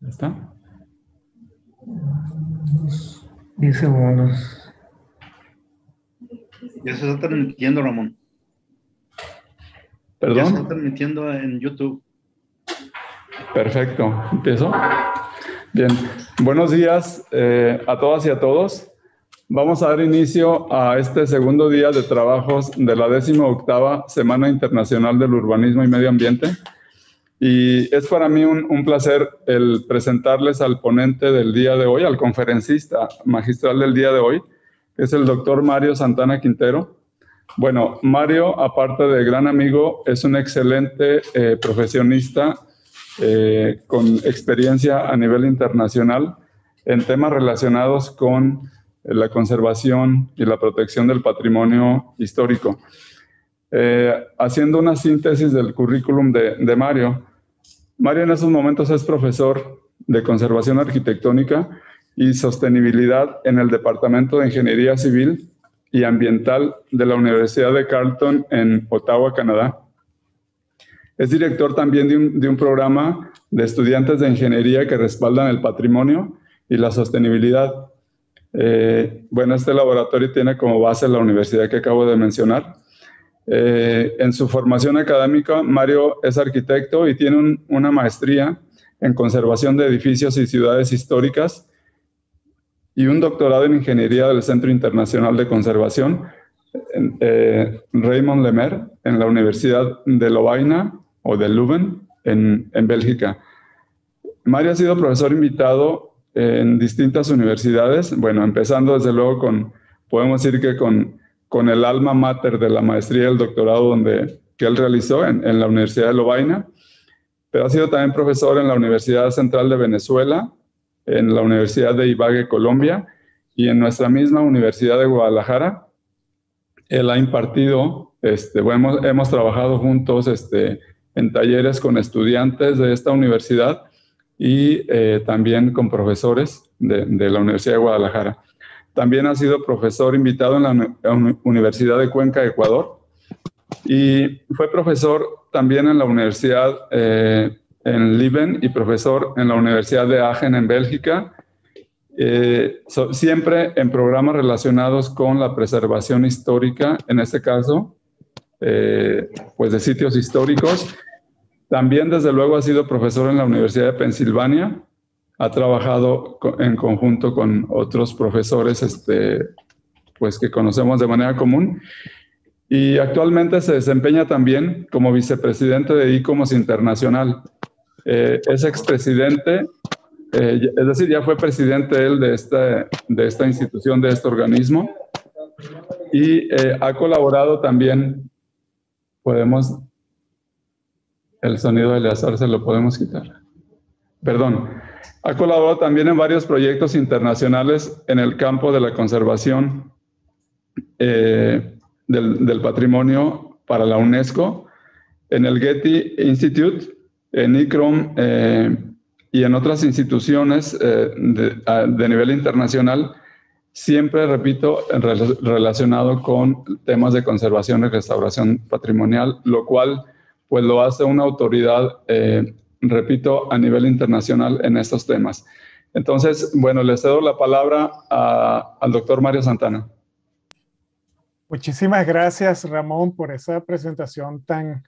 ¿Ya está? 10 segundos. Ya se está transmitiendo, Ramón. ¿Perdón? Ya se está transmitiendo en YouTube. Perfecto. ¿Empiezo? Bien. Buenos días eh, a todas y a todos. Vamos a dar inicio a este segundo día de trabajos de la décima octava Semana Internacional del Urbanismo y Medio Ambiente. Y es para mí un, un, placer el presentarles al ponente del día de hoy, al conferencista magistral del día de hoy, que es el doctor Mario Santana Quintero. Bueno, Mario, aparte de gran amigo, es un excelente eh, profesionista eh, con experiencia a nivel internacional en temas relacionados con la conservación y la protección del patrimonio histórico. Eh, haciendo una síntesis del currículum de, de Mario, María en esos momentos es profesor de conservación arquitectónica y sostenibilidad en el Departamento de Ingeniería Civil y Ambiental de la Universidad de Carleton en Ottawa, Canadá. Es director también de un, programa de estudiantes de ingeniería que respaldan el patrimonio y la sostenibilidad. Eh, bueno, este laboratorio tiene como base la universidad que acabo de mencionar eh, en su formación académica, Mario es arquitecto y tiene una maestría en conservación de edificios y ciudades históricas y un doctorado en ingeniería del Centro Internacional de Conservación eh, Raymond Lemaire, en la Universidad de Lovaina o de Leuven en Bélgica. Mario ha sido profesor invitado en distintas universidades, bueno, empezando desde luego con, podemos decir que con con el alma mater de la maestría y el doctorado donde, que él realizó en, la Universidad de Lovaina, pero ha sido también profesor en la Universidad Central de Venezuela, en la Universidad de Ibague, Colombia, y en nuestra misma Universidad de Guadalajara. Él ha impartido, este, hemos, trabajado juntos este, en talleres con estudiantes de esta universidad y eh, también con profesores de la Universidad de Guadalajara. También ha sido profesor invitado en la Universidad de Cuenca, Ecuador. Y fue profesor también en la Universidad eh, en Leuven y profesor en la Universidad de Agen en Bélgica, eh, siempre en programas relacionados con la preservación histórica, en este caso, eh, pues de sitios históricos. También, desde luego, ha sido profesor en la Universidad de Pensilvania ha trabajado en conjunto con otros profesores este, pues que conocemos de manera común. Y actualmente se desempeña también como vicepresidente de ICOMOS Internacional. Eh, es expresidente, eh, es decir, ya fue presidente él de esta, de esta institución, de este organismo, y eh, ha colaborado también, podemos, el sonido de Eleazar se lo podemos quitar. Perdón, ha colaborado también en varios proyectos internacionales en el campo de la conservación eh, del, patrimonio para la UNESCO, en el Getty Institute, en ICROM eh, y en otras instituciones eh, de, nivel internacional, siempre, repito, relacionado con temas de conservación y restauración patrimonial, lo cual pues lo hace una autoridad repito, a nivel internacional en estos temas. Entonces, bueno, les cedo la palabra al doctor Mario Santana. Muchísimas gracias, Ramón, por esa presentación tan,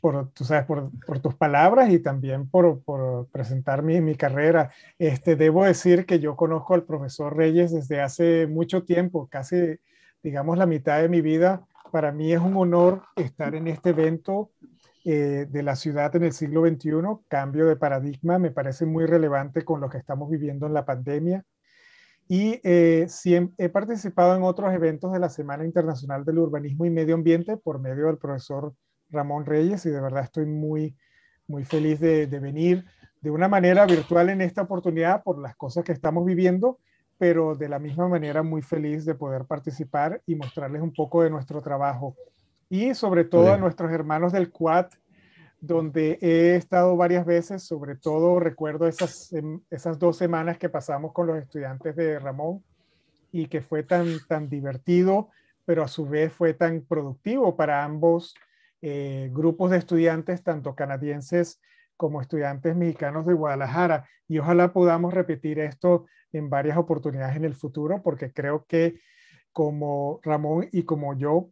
por, tú sabes, por, tus palabras y también por, por presentar mi, carrera. Este, debo decir que yo conozco al profesor Reyes desde hace mucho tiempo, casi, digamos, la mitad de mi vida. Para mí es un honor estar en este evento eh, de la ciudad en el siglo XXI, cambio de paradigma, me parece muy relevante con lo que estamos viviendo en la pandemia. Y eh, he participado en otros eventos de la Semana Internacional del Urbanismo y Medio Ambiente por medio del profesor Ramón Reyes y de verdad estoy muy, muy feliz de, de venir de una manera virtual en esta oportunidad por las cosas que estamos viviendo, pero de la misma manera muy feliz de poder participar y mostrarles un poco de nuestro trabajo y sobre todo a nuestros hermanos del Quad, donde he estado varias veces, sobre todo recuerdo esas, esas dos semanas que pasamos con los estudiantes de Ramón y que fue tan, tan divertido, pero a su vez fue tan productivo para ambos eh, grupos de estudiantes, tanto canadienses como estudiantes mexicanos de Guadalajara. Y ojalá podamos repetir esto en varias oportunidades en el futuro, porque creo que como Ramón y como yo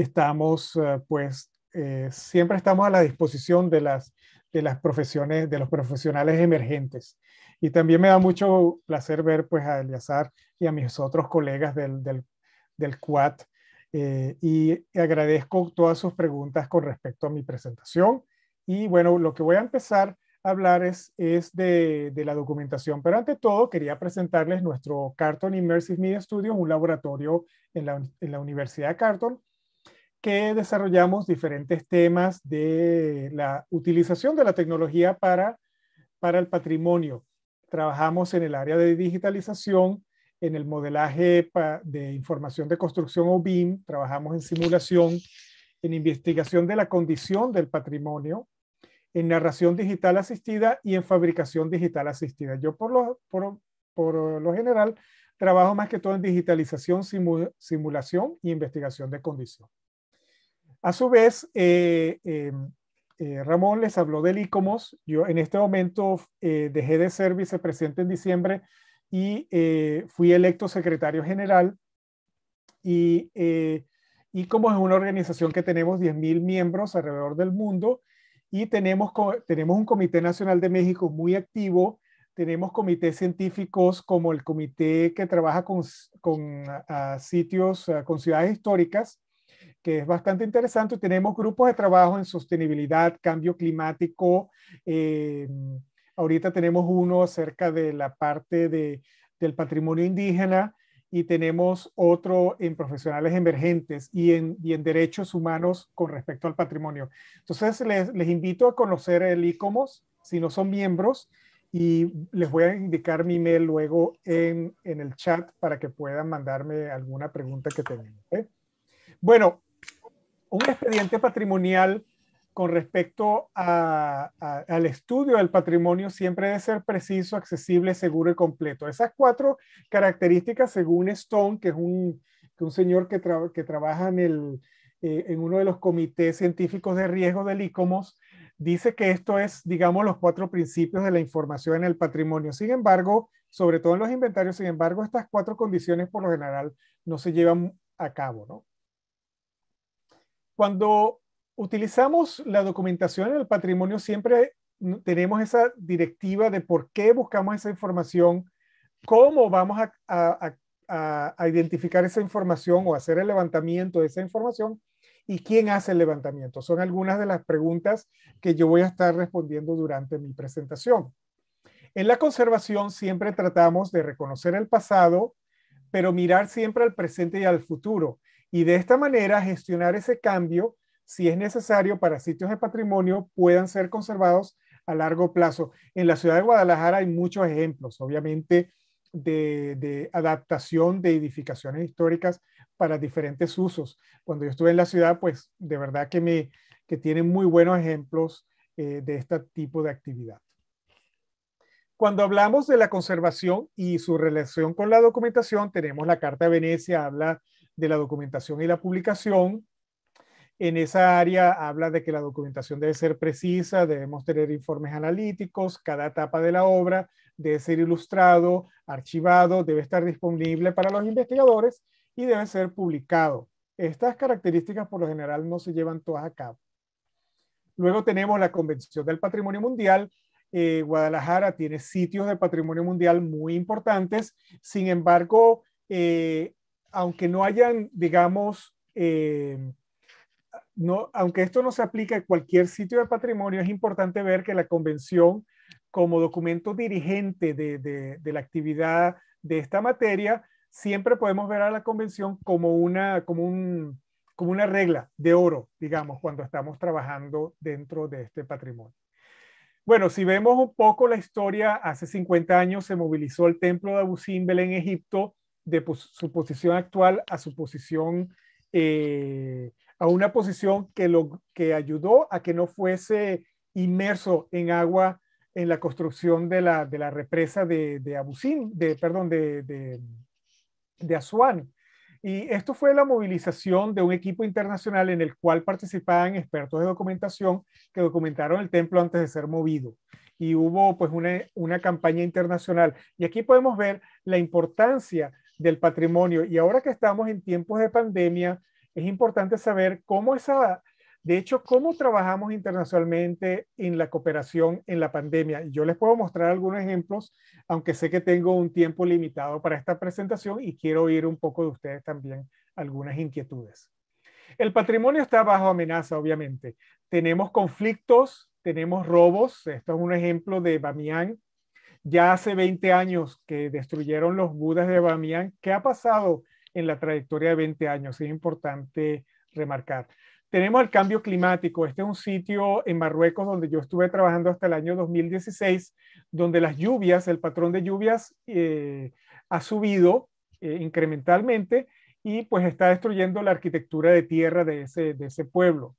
estamos, eh, pues, eh, siempre estamos a la disposición de las, de las profesiones, de los profesionales emergentes. Y también me da mucho placer ver, pues, a Eliazar y a mis otros colegas del, del, del CUAT. Eh, y agradezco todas sus preguntas con respecto a mi presentación. Y bueno, lo que voy a empezar a hablar es, es de, de, la documentación, pero ante todo quería presentarles nuestro Carton Immersive Media Studio, un laboratorio en la, en la Universidad de Carton, que desarrollamos diferentes temas de la utilización de la tecnología para, para el patrimonio. Trabajamos en el área de digitalización, en el modelaje de información de construcción o BIM, trabajamos en simulación, en investigación de la condición del patrimonio, en narración digital asistida y en fabricación digital asistida. Yo por lo, por, lo general trabajo más que todo en digitalización, simulación y investigación de condición. A su vez, eh, eh, eh, Ramón les habló del ICOMOS. Yo en este momento dejé de ser vicepresidente en diciembre y fui electo secretario general. Y ICOMOS es una organización que tenemos 10.000 miembros alrededor del mundo y tenemos, tenemos un Comité Nacional de México muy activo. Tenemos comités científicos como el comité que trabaja con, sitios, con ciudades históricas, que es bastante interesante. Tenemos grupos de trabajo en sostenibilidad, cambio climático. Eh, ahorita tenemos uno acerca de la parte de, del patrimonio indígena y tenemos otro en profesionales emergentes y en, en derechos humanos con respecto al patrimonio. Entonces, les, invito a conocer el ICOMOS si no son miembros y les voy a indicar mi email luego en, en el chat para que puedan mandarme alguna pregunta que tengan. Bueno, un expediente patrimonial con respecto al estudio del patrimonio siempre debe ser preciso, accesible, seguro y completo. Esas cuatro características, según Stone, que es un, un señor que, que trabaja en, el, eh, en uno de los comités científicos de riesgo del ICOMOS, dice que esto es, digamos, los cuatro principios de la información en el patrimonio. Sin embargo, sobre todo en los inventarios, sin embargo, estas cuatro condiciones por lo general no se llevan a cabo, ¿no? Cuando utilizamos la documentación en el patrimonio, siempre tenemos esa directiva de por qué buscamos esa información, cómo vamos a, identificar esa información o hacer el levantamiento de esa información y quién hace el levantamiento. Son algunas de las preguntas que yo voy a estar respondiendo durante mi presentación. En la conservación siempre tratamos de reconocer el pasado, pero mirar siempre al presente y al futuro y de esta manera gestionar ese cambio si es necesario para sitios de patrimonio puedan ser conservados a largo plazo. En la ciudad de Guadalajara hay muchos ejemplos, obviamente, de, adaptación de edificaciones históricas para diferentes usos. Cuando yo estuve en la ciudad, pues de verdad que, me, tienen muy buenos ejemplos eh, de este tipo de actividad. Cuando hablamos de la conservación y su relación con la documentación, tenemos la Carta de Venecia, habla de la documentación y la publicación. En esa área habla de que la documentación debe ser precisa, debemos tener informes analíticos, cada etapa de la obra debe ser ilustrado, archivado, debe estar disponible para los investigadores y debe ser publicado. Estas características por lo general no se llevan todas a cabo. Luego tenemos la Convención del Patrimonio Mundial. Eh, Guadalajara tiene sitios de patrimonio mundial muy importantes, sin embargo, eh, aunque no hayan, digamos, eh, aunque esto no se aplica a cualquier sitio de patrimonio, es importante ver que la convención como documento dirigente de, la actividad de esta materia, siempre podemos ver a la convención como una, como una regla de oro, digamos, cuando estamos trabajando dentro de este patrimonio. Bueno, si vemos un poco la historia, hace 50 años se movilizó el templo de Simbel en Egipto, de su posición actual a su posición, eh, a una posición que, lo, que ayudó a que no fuese inmerso en agua en la construcción de la, represa de, de de, perdón, de, de, Y esto fue la movilización de un equipo internacional en el cual participaban expertos de documentación que documentaron el templo antes de ser movido. Y hubo pues una, una campaña internacional. Y aquí podemos ver la importancia del patrimonio. Y ahora que estamos en tiempos de pandemia, es importante saber cómo esa, de hecho, cómo trabajamos internacionalmente en la cooperación en la pandemia. Yo les puedo mostrar algunos ejemplos, aunque sé que tengo un tiempo limitado para esta presentación y quiero oír un poco de ustedes también algunas inquietudes. El patrimonio está bajo amenaza, obviamente. Tenemos conflictos, tenemos robos. Esto es un ejemplo de Bamián, ya hace 20 años que destruyeron los Budas de Bamiyan. ¿Qué ha pasado en la trayectoria de 20 años? Es importante remarcar. Tenemos el cambio climático. Este es un sitio en Marruecos donde yo estuve trabajando hasta el año 2016, donde las lluvias, el patrón de lluvias eh, ha subido eh, incrementalmente y pues está destruyendo la arquitectura de tierra de ese, pueblo.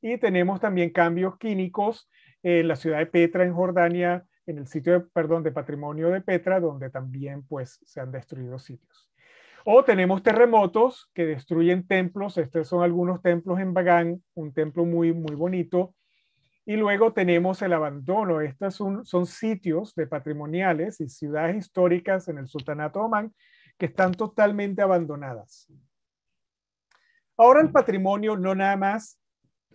Y tenemos también cambios químicos. en la ciudad de Petra en Jordania en el sitio, de, perdón, de patrimonio de Petra, donde también pues se han destruido sitios. O tenemos terremotos que destruyen templos, estos son algunos templos en Bagán, un templo muy, muy bonito. Y luego tenemos el abandono, estos son, sitios de patrimoniales y ciudades históricas en el Sultanato de Omán que están totalmente abandonadas. Ahora el patrimonio no nada más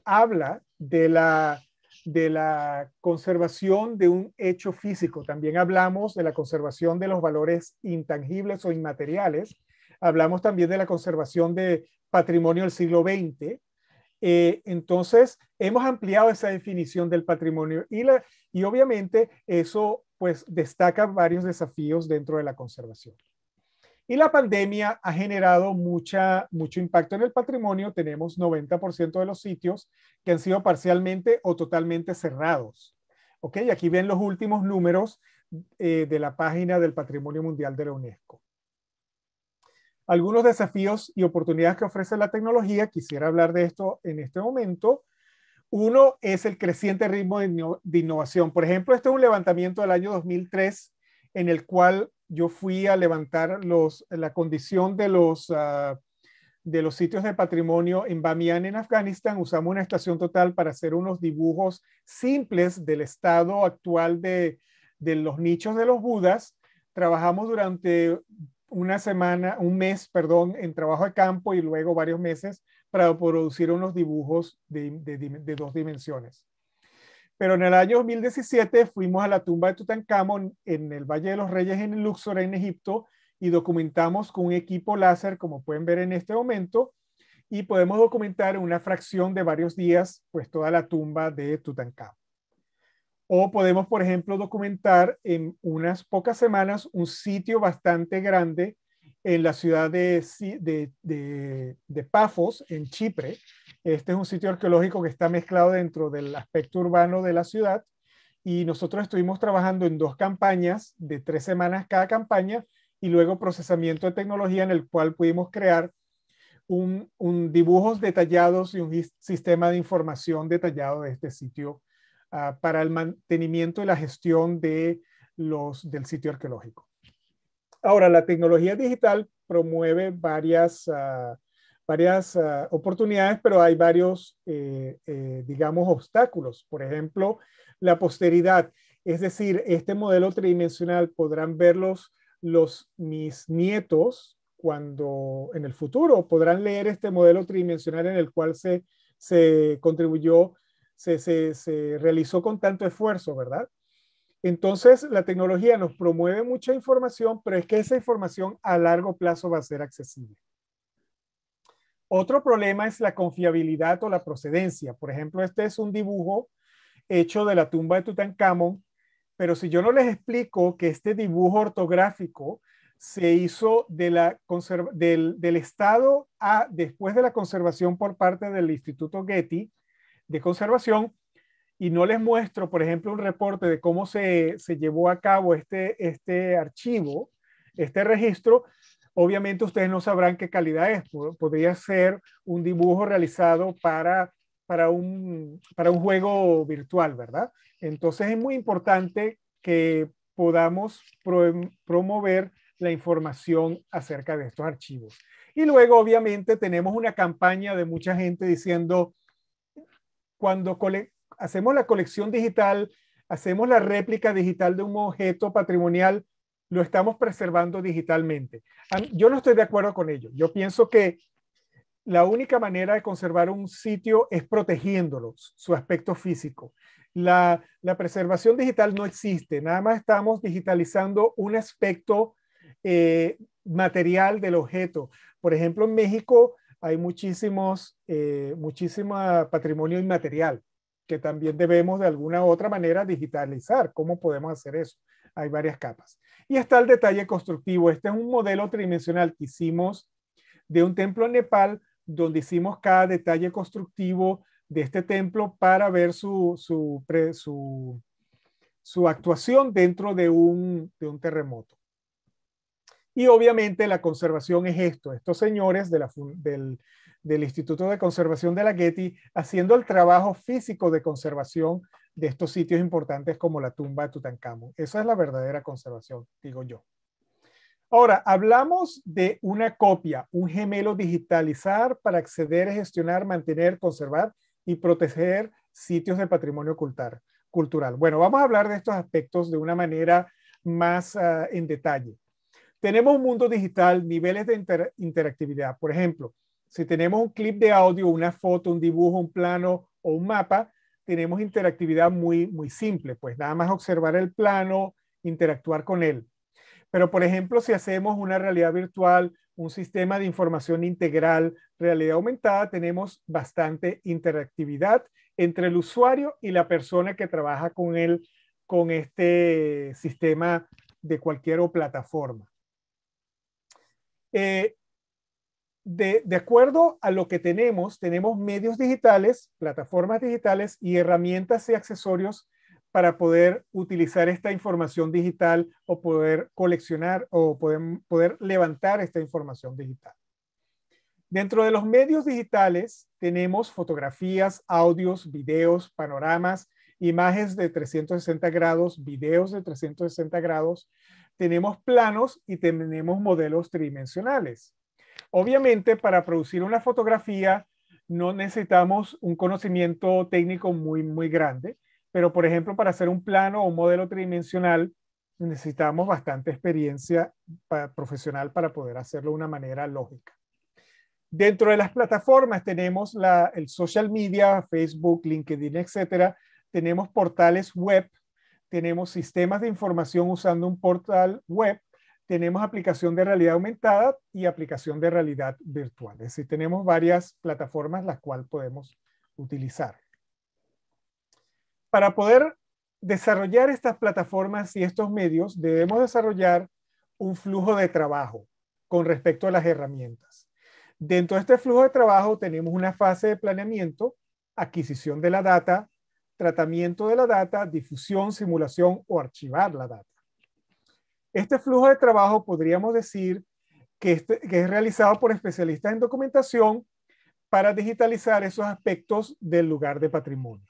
habla de la de la conservación de un hecho físico. También hablamos de la conservación de los valores intangibles o inmateriales. Hablamos también de la conservación de patrimonio del siglo XX. Eh, entonces, hemos ampliado esa definición del patrimonio y, y obviamente eso pues destaca varios desafíos dentro de la conservación. Y la pandemia ha generado mucha, mucho impacto en el patrimonio. Tenemos 90% de los sitios que han sido parcialmente o totalmente cerrados. ¿Ok? Aquí ven los últimos números eh, de la página del Patrimonio Mundial de la UNESCO. Algunos desafíos y oportunidades que ofrece la tecnología, quisiera hablar de esto en este momento. Uno es el creciente ritmo de, de innovación. Por ejemplo, este es un levantamiento del año 2003 en el cual yo fui a levantar los, la condición de los, ah, de los sitios de patrimonio en Bamiyan, en Afganistán. Usamos una estación total para hacer unos dibujos simples del estado actual de, los nichos de los budas. Trabajamos durante una semana, un mes, perdón, en trabajo de campo y luego varios meses para producir unos dibujos de dos dimensiones. Pero en el año 2017 fuimos a la tumba de Tutankamón en el Valle de los Reyes en Luxor, en Egipto, y documentamos con un equipo láser, como pueden ver en este momento, y podemos documentar en una fracción de varios días, pues toda la tumba de Tutankamón. O podemos, por ejemplo, documentar en unas pocas semanas un sitio bastante grande en la ciudad de, de, de Pafos, en Chipre, este es un sitio arqueológico que está mezclado dentro del aspecto urbano de la ciudad y nosotros estuvimos trabajando en dos campañas de tres semanas cada campaña y luego procesamiento de tecnología en el cual pudimos crear un, dibujos detallados y un sistema de información detallado de este sitio ah, para el mantenimiento y la gestión de los, del sitio arqueológico. Ahora, la tecnología digital promueve varias ah, varias eh, oportunidades, pero hay varios, eh, eh, digamos, obstáculos. Por ejemplo, la posteridad. Es decir, este modelo tridimensional podrán verlos los mis nietos cuando en el futuro podrán leer este modelo tridimensional en el cual se, contribuyó, se realizó con tanto esfuerzo, ¿verdad? Entonces, la tecnología nos promueve mucha información, pero es que esa información a largo plazo va a ser accesible. Otro problema es la confiabilidad o la procedencia. Por ejemplo, este es un dibujo hecho de la tumba de Tutankamón, pero si yo no les explico que este dibujo ortográfico se hizo de la del, estado a después de la conservación por parte del Instituto Getty de conservación y no les muestro, por ejemplo, un reporte de cómo se, llevó a cabo este, este archivo, este registro, Obviamente ustedes no sabrán qué calidad es. Podría ser un dibujo realizado para, para, un, para un juego virtual, ¿verdad? Entonces es muy importante que podamos promover la información acerca de estos archivos. Y luego, obviamente, tenemos una campaña de mucha gente diciendo, cuando hacemos la colección digital, hacemos la réplica digital de un objeto patrimonial, lo estamos preservando digitalmente. Yo no estoy de acuerdo con ello. Yo pienso que la única manera de conservar un sitio es protegiéndolo, su aspecto físico. La, la preservación digital no existe, nada más estamos digitalizando un aspecto eh, material del objeto. Por ejemplo, en México hay muchísimos, eh, muchísimo patrimonio inmaterial que también debemos de alguna u otra manera digitalizar. ¿Cómo podemos hacer eso? Hay varias capas. Y está el detalle constructivo. Este es un modelo tridimensional que hicimos de un templo en Nepal, donde hicimos cada detalle constructivo de este templo para ver su, actuación dentro de un, de un terremoto. Y obviamente la conservación es esto, estos señores del, del, Instituto de Conservación de la Getty haciendo el trabajo físico de conservación de estos sitios importantes como la tumba de Tutankamón. Esa es la verdadera conservación, digo yo. Ahora, hablamos de una copia, un gemelo digitalizar para acceder, gestionar, mantener, conservar y proteger sitios de patrimonio cultural. Bueno, vamos a hablar de estos aspectos de una manera más ah, en detalle. Tenemos un mundo digital, niveles de interactividad. Por ejemplo, si tenemos un clip de audio, una foto, un dibujo, un plano o un mapa, tenemos interactividad muy, muy simple, pues nada más observar el plano, interactuar con él. Pero, por ejemplo, si hacemos una realidad virtual, un sistema de información integral, realidad aumentada, tenemos bastante interactividad entre el usuario y la persona que trabaja con él, con este sistema de cualquier plataforma. Eh, de, acuerdo a lo que tenemos, tenemos medios digitales, plataformas digitales y herramientas y accesorios para poder utilizar esta información digital o poder coleccionar o poder, poder levantar esta información digital. Dentro de los medios digitales tenemos fotografías, audios, videos, panoramas, imágenes de 360 grados, videos de 360 grados, tenemos planos y tenemos modelos tridimensionales. Obviamente, para producir una fotografía no necesitamos un conocimiento técnico muy, muy grande, pero por ejemplo, para hacer un plano o un modelo tridimensional, necesitamos bastante experiencia profesional para poder hacerlo de una manera lógica. Dentro de las plataformas tenemos el social media, Facebook, LinkedIn, etc. Tenemos portales web, tenemos sistemas de información usando un portal web tenemos aplicación de realidad aumentada y aplicación de realidad virtual. Es decir, tenemos varias plataformas las cuales podemos utilizar. Para poder desarrollar estas plataformas y estos medios, debemos desarrollar un flujo de trabajo con respecto a las herramientas. Dentro de este flujo de trabajo tenemos una fase de planeamiento, adquisición de la data, tratamiento de la data, difusión, simulación o archivar la data. Este flujo de trabajo podríamos decir este, que, es realizado por especialistas en documentación para digitalizar esos aspectos del lugar de patrimonio.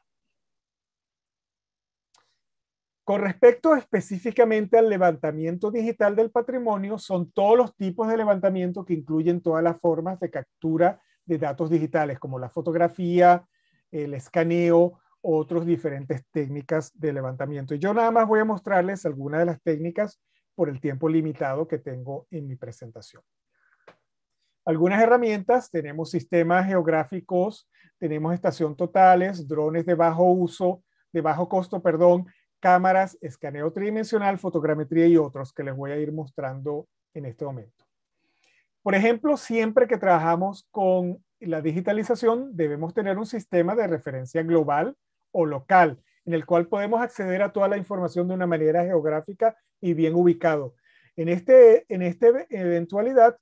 Con respecto específicamente al levantamiento digital del patrimonio, son todos los tipos de levantamiento que incluyen todas las formas de captura de datos digitales, como la fotografía, el escaneo, otras diferentes técnicas de levantamiento. yo nada más voy a mostrarles algunas de las técnicas por el tiempo limitado que tengo en mi presentación. Algunas herramientas, tenemos sistemas geográficos, tenemos estación totales, drones de bajo uso, de bajo costo, perdón, cámaras, escaneo tridimensional, fotogrametría y otros que les voy a ir mostrando en este momento. Por ejemplo, siempre que trabajamos con la digitalización, debemos tener un sistema de referencia global o local en el cual podemos acceder a toda la información de una manera geográfica y bien ubicado. En, este, en esta e, eventualidad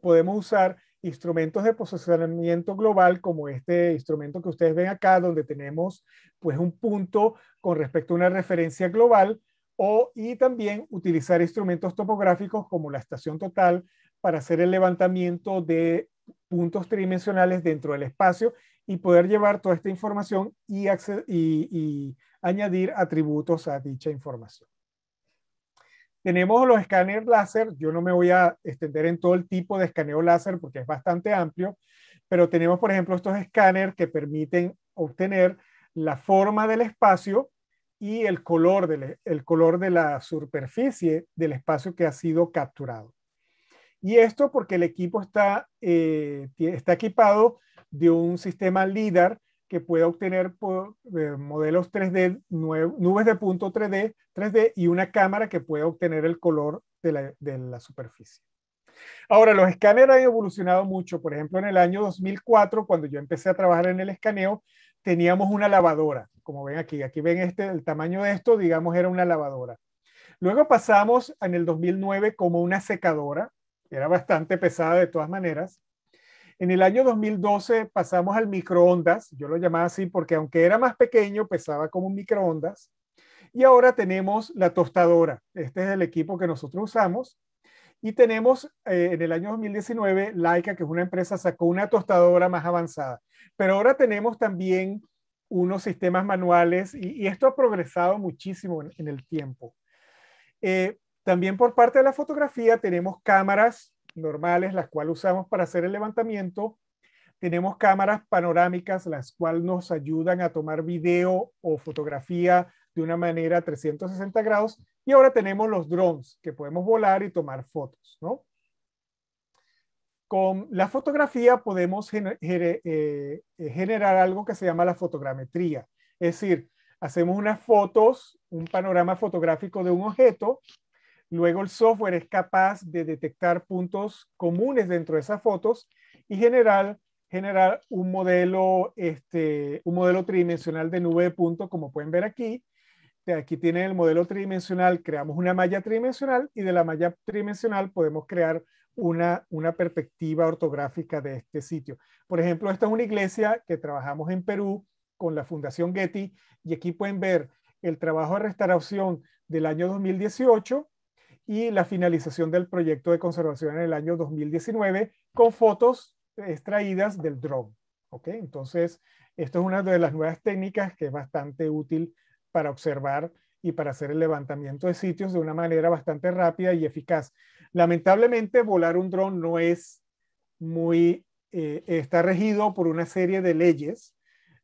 podemos usar instrumentos de posicionamiento global como este instrumento que ustedes ven acá, donde tenemos pues un punto con respecto a una referencia global o, y también utilizar instrumentos topográficos como la estación total para hacer el levantamiento de puntos tridimensionales dentro del espacio y poder llevar toda esta información y, y, añadir atributos a dicha información. Tenemos los escáneres láser, yo no me voy a extender en todo el tipo de escaneo láser porque es bastante amplio, pero tenemos, por ejemplo, estos escáneres que permiten obtener la forma del espacio y el color, el color de la superficie del espacio que ha sido capturado. Y esto porque el equipo está, eh, está equipado de un sistema LIDAR que puede obtener eh, modelos 3D, nubes de punto 3D, 3D y una cámara que puede obtener el color de la, de la superficie. Ahora, los escáneres han evolucionado mucho. Por ejemplo, en el año 2004, cuando yo empecé a trabajar en el escaneo, teníamos una lavadora, como ven aquí. Aquí ven este, el tamaño de esto, digamos, era una lavadora. Luego pasamos en el 2009 como una secadora, era bastante pesada de todas maneras. En el año 2012 pasamos al microondas, yo lo llamaba así porque aunque era más pequeño, pesaba como un microondas. Y ahora tenemos la tostadora, este es el equipo que nosotros usamos. Y tenemos eh, en el año 2019, Laika, que es una empresa, sacó una tostadora más avanzada. Pero ahora tenemos también unos sistemas manuales y, esto ha progresado muchísimo en, el tiempo. Eh, también por parte de la fotografía tenemos cámaras normales, las cuales usamos para hacer el levantamiento. Tenemos cámaras panorámicas, las cuales nos ayudan a tomar video o fotografía de una manera 360 grados. Y ahora tenemos los drones, que podemos volar y tomar fotos, Con la fotografía podemos eh, generar algo que se llama la fotogrametría. Es decir, hacemos unas fotos, un panorama fotográfico de un objeto Luego el software es capaz de detectar puntos comunes dentro de esas fotos y generar, generar un, modelo, este, un modelo tridimensional de nube de puntos, como pueden ver aquí. Aquí tienen el modelo tridimensional, creamos una malla tridimensional y de la malla tridimensional podemos crear una, una perspectiva ortográfica de este sitio. Por ejemplo, esta es una iglesia que trabajamos en Perú con la Fundación Getty y aquí pueden ver el trabajo de restauración del año 2018 y la finalización del proyecto de conservación en el año 2019 con fotos extraídas del drone. okay Entonces, esto es una de las nuevas técnicas que es bastante útil para observar y para hacer el levantamiento de sitios de una manera bastante rápida y eficaz. Lamentablemente, volar un dron no es muy, eh, está regido por una serie de leyes.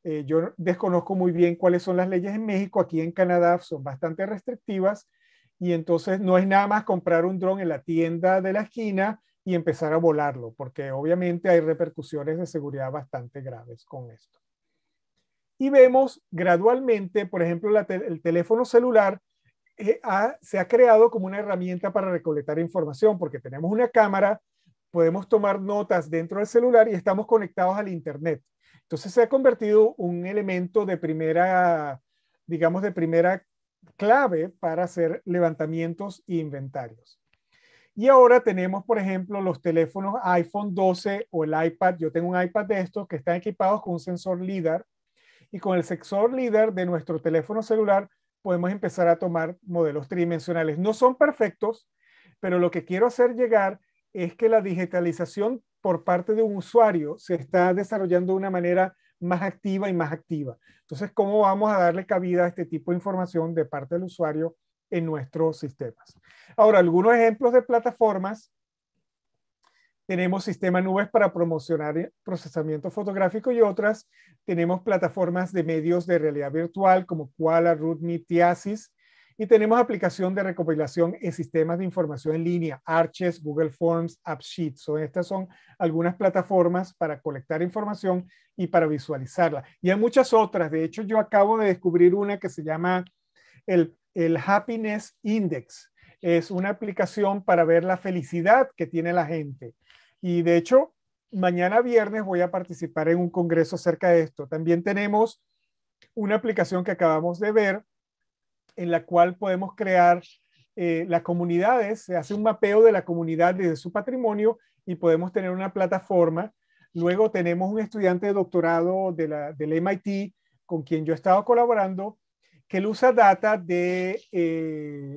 Eh, yo desconozco muy bien cuáles son las leyes en México, aquí en Canadá son bastante restrictivas y entonces no es nada más comprar un dron en la tienda de la esquina y empezar a volarlo, porque obviamente hay repercusiones de seguridad bastante graves con esto. Y vemos gradualmente, por ejemplo, el teléfono celular eh, se ha creado como una herramienta para recolectar información, porque tenemos una cámara, podemos tomar notas dentro del celular y estamos conectados al Internet. Entonces se ha convertido un elemento de primera, digamos, de primera clave para hacer levantamientos e inventarios. Y ahora tenemos, por ejemplo, los teléfonos iPhone 12 o el iPad. Yo tengo un iPad de estos que están equipados con un sensor LIDAR. Y con el sensor LIDAR de nuestro teléfono celular podemos empezar a tomar modelos tridimensionales. No son perfectos, pero lo que quiero hacer llegar es que la digitalización por parte de un usuario se está desarrollando de una manera más activa y más activa. Entonces, ¿cómo vamos a darle cabida a este tipo de información de parte del usuario en nuestros sistemas? Ahora, algunos ejemplos de plataformas. Tenemos sistemas nubes para promocionar procesamiento fotográfico y otras. Tenemos plataformas de medios de realidad virtual como Kuala, RootMe, Tiasis, y tenemos aplicación de recopilación en sistemas de información en línea, Arches, Google Forms, AppSheets. estas son algunas plataformas para colectar información y para visualizarla. Y hay muchas otras. De hecho, yo acabo de descubrir una que se llama el, el Happiness Index. Es una aplicación para ver la felicidad que tiene la gente. Y de hecho, mañana viernes voy a participar en un congreso acerca de esto. También tenemos una aplicación que acabamos de ver en la cual podemos crear eh, las comunidades, se hace un mapeo de la comunidad desde su patrimonio y podemos tener una plataforma. Luego tenemos un estudiante de doctorado de la, del MIT con quien yo he estado colaborando, que él usa data eh,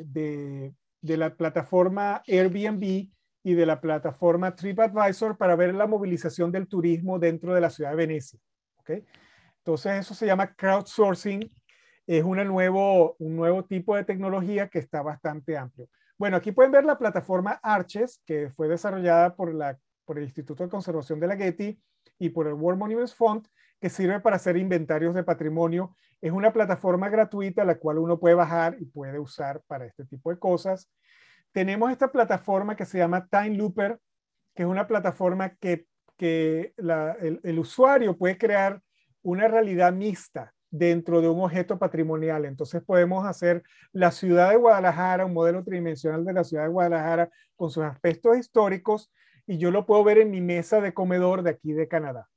de, de, la plataforma Airbnb y de la plataforma TripAdvisor para ver la movilización del turismo dentro de la ciudad de Venecia. ¿okay? Entonces eso se llama crowdsourcing es nuevo, un nuevo tipo de tecnología que está bastante amplio. Bueno, aquí pueden ver la plataforma Arches, que fue desarrollada por, la, por el Instituto de Conservación de la Getty y por el World Monuments Fund, que sirve para hacer inventarios de patrimonio. Es una plataforma gratuita la cual uno puede bajar y puede usar para este tipo de cosas. Tenemos esta plataforma que se llama Time Looper, que es una plataforma que, el usuario puede crear una realidad mixta dentro de un objeto patrimonial. Entonces podemos hacer la ciudad de Guadalajara, un modelo tridimensional de la ciudad de Guadalajara con sus aspectos históricos y yo lo puedo ver en mi mesa de comedor de aquí de Canadá.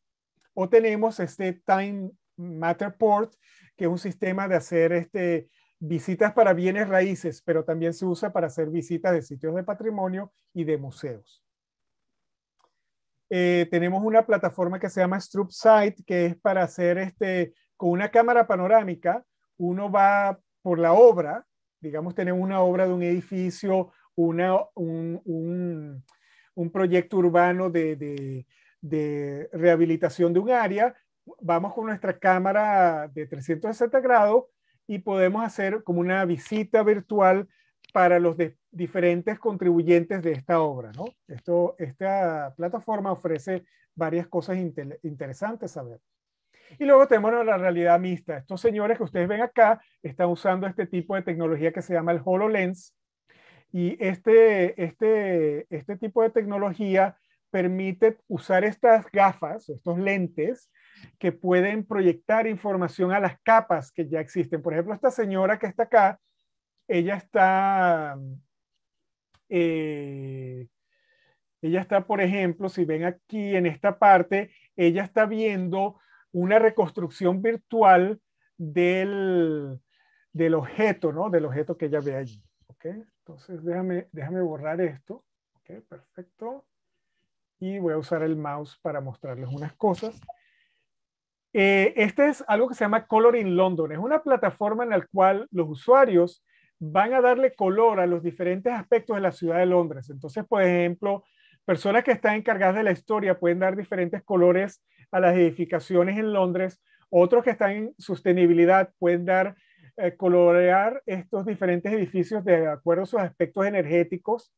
O tenemos este Time Matterport, que es un sistema de hacer este, visitas para bienes raíces, pero también se usa para hacer visitas de sitios de patrimonio y de museos. Eh, tenemos una plataforma que se llama Site, que es para hacer este, con una cámara panorámica, uno va por la obra, digamos, tenemos una obra de un edificio, un, proyecto urbano de, rehabilitación de un área, vamos con nuestra cámara de 360 grados y podemos hacer como una visita virtual para los diferentes contribuyentes de esta obra. Esto, esta plataforma ofrece varias cosas interesantes a ver. Y luego tenemos la realidad mixta. Estos señores que ustedes ven acá están usando este tipo de tecnología que se llama el HoloLens. Y este, este, este tipo de tecnología permite usar estas gafas, estos lentes, que pueden proyectar información a las capas que ya existen. Por ejemplo, esta señora que está acá, ella está, eh, ella está, por ejemplo, si ven aquí en esta parte, ella está viendo una reconstrucción virtual del, del objeto, ¿no? Del objeto que ella ve allí. ¿ok? Entonces déjame, déjame borrar esto. ¿ok? Perfecto. Y voy a usar el mouse para mostrarles unas cosas. Eh, este es algo que se llama Color in London. Es una plataforma en la cual los usuarios van a darle color a los diferentes aspectos de la ciudad de Londres. Entonces, por ejemplo, personas que están encargadas de la historia pueden dar diferentes colores a las edificaciones en Londres. Otros que están en sostenibilidad pueden dar, eh, colorear estos diferentes edificios de acuerdo a sus aspectos energéticos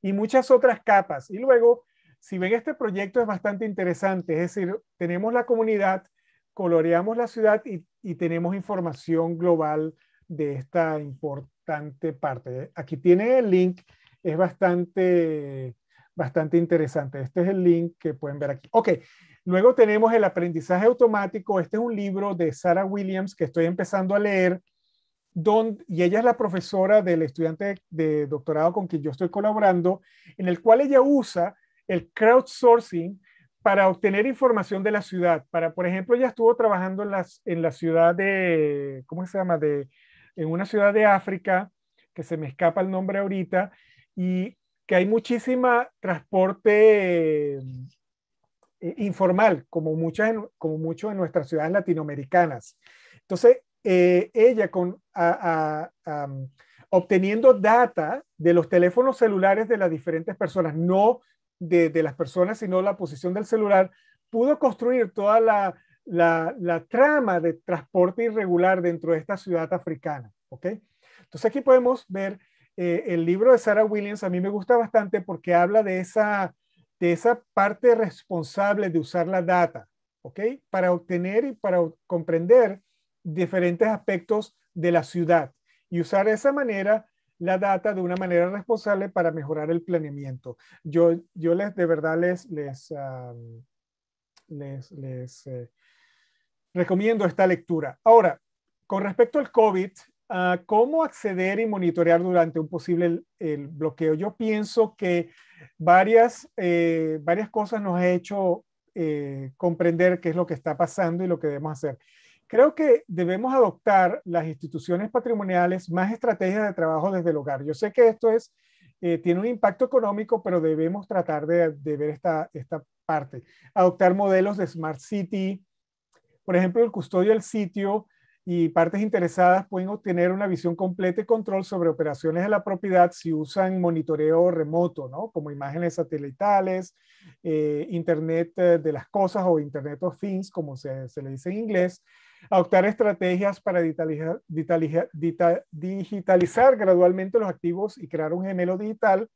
y muchas otras capas. Y luego, si ven este proyecto es bastante interesante, es decir, tenemos la comunidad, coloreamos la ciudad y, tenemos información global de esta importante parte. Aquí tiene el link, es bastante, bastante interesante. Este es el link que pueden ver aquí. Ok, Luego tenemos El aprendizaje automático. Este es un libro de Sarah Williams que estoy empezando a leer. y ella es la profesora del estudiante de doctorado con quien yo estoy colaborando, en el cual ella usa el crowdsourcing para obtener información de la ciudad. Para, por ejemplo, ella estuvo trabajando en, las, en la ciudad de, ¿cómo se llama? De, en una ciudad de África, que se me escapa el nombre ahorita, y que hay muchísima transporte eh, informal, como, muchas en, como muchos en nuestras ciudades latinoamericanas. Entonces, eh, ella con, obteniendo data de los teléfonos celulares de las diferentes personas, no de, las personas, sino la posición del celular, pudo construir toda la, trama de transporte irregular dentro de esta ciudad africana. ¿ok? Entonces aquí podemos ver eh, el libro de Sarah Williams, a mí me gusta bastante porque habla de esa de esa parte responsable de usar la data, ¿ok? Para obtener y para comprender diferentes aspectos de la ciudad y usar de esa manera la data de una manera responsable para mejorar el planeamiento. Yo, yo les, de verdad les, les, les, eh, recomiendo esta lectura. Ahora, con respecto al COVID, ah, ¿cómo acceder y monitorear durante un posible el bloqueo? Yo pienso que eh, varias, cosas nos ha hecho eh, comprender qué es lo que está pasando y lo que debemos hacer. Creo que debemos adoptar las instituciones patrimoniales más estrategias de trabajo desde el hogar. Yo sé que esto es, eh, tiene un impacto económico, pero debemos tratar de, ver esta, esta parte. Adoptar modelos de Smart City. Por ejemplo, el custodio del sitio y partes interesadas pueden obtener una visión completa y control sobre operaciones de la propiedad si usan monitoreo remoto, como imágenes satelitales, eh, Internet eh, de las Cosas o Internet of Things, como se, le dice en inglés, adoptar estrategias para digitalizar gradualmente los activos y crear un gemelo digital.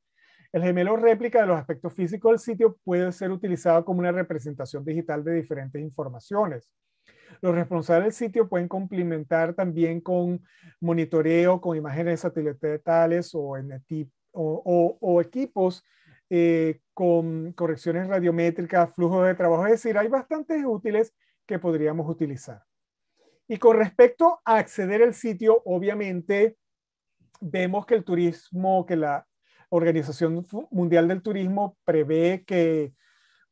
El gemelo réplica de los aspectos físicos del sitio puede ser utilizado como una representación digital de diferentes informaciones los responsables del sitio pueden complementar también con monitoreo, con imágenes satelitales o, equipos eh, con correcciones radiométricas, flujos de trabajo. Es decir, hay bastantes útiles que podríamos utilizar. Y con respecto a acceder al sitio, obviamente vemos que el turismo, que la Organización Mundial del Turismo prevé que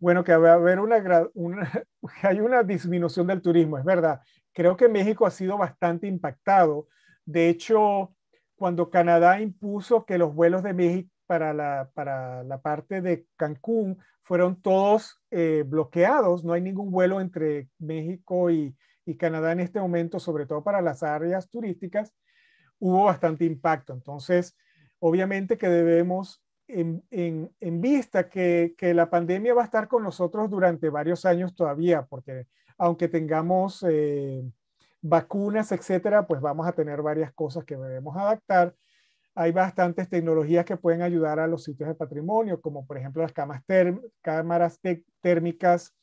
bueno, que haber una, una, hay una disminución del turismo, es verdad. Creo que México ha sido bastante impactado. De hecho, cuando Canadá impuso que los vuelos de México para la, para la parte de Cancún fueron todos eh, bloqueados, no hay ningún vuelo entre México y, y Canadá en este momento, sobre todo para las áreas turísticas, hubo bastante impacto. Entonces, obviamente que debemos en, vista que, la pandemia va a estar con nosotros durante varios años todavía, porque aunque tengamos eh, vacunas, etcétera, pues vamos a tener varias cosas que debemos adaptar. Hay bastantes tecnologías que pueden ayudar a los sitios de patrimonio, como por ejemplo las cámaras térmicas,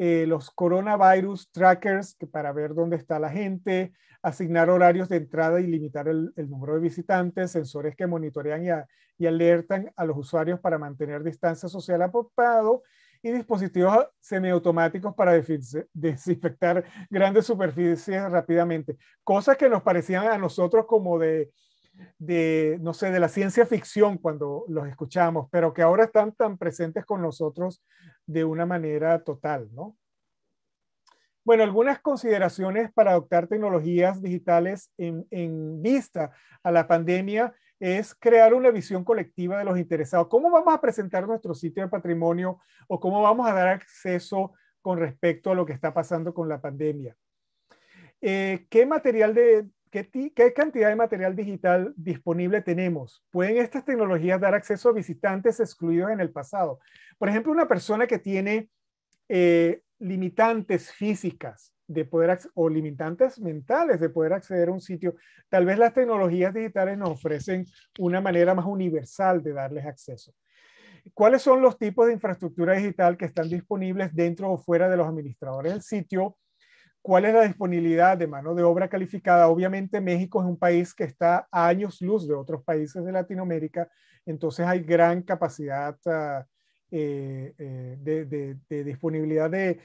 eh, los coronavirus trackers que para ver dónde está la gente, asignar horarios de entrada y limitar el, número de visitantes, sensores que monitorean y, alertan a los usuarios para mantener distancia social apropiado y dispositivos semiautomáticos para desinfectar grandes superficies rápidamente. Cosas que nos parecían a nosotros como de, de, no sé, de la ciencia ficción cuando los escuchamos, pero que ahora están tan presentes con nosotros de una manera total, ¿no? Bueno, algunas consideraciones para adoptar tecnologías digitales en, en vista a la pandemia es crear una visión colectiva de los interesados. ¿Cómo vamos a presentar nuestro sitio de patrimonio o cómo vamos a dar acceso con respecto a lo que está pasando con la pandemia? Eh, ¿Qué material de ¿qué, cantidad de material digital disponible tenemos? ¿Pueden estas tecnologías dar acceso a visitantes excluidos en el pasado? Por ejemplo, una persona que tiene eh, limitantes físicas de poder o limitantes mentales de poder acceder a un sitio. Tal vez las tecnologías digitales nos ofrecen una manera más universal de darles acceso. ¿Cuáles son los tipos de infraestructura digital que están disponibles dentro o fuera de los administradores del sitio? ¿Cuál es la disponibilidad de mano de obra calificada? Obviamente México es un país que está a años luz de otros países de Latinoamérica, entonces hay gran capacidad ah, eh, eh, de, disponibilidad de,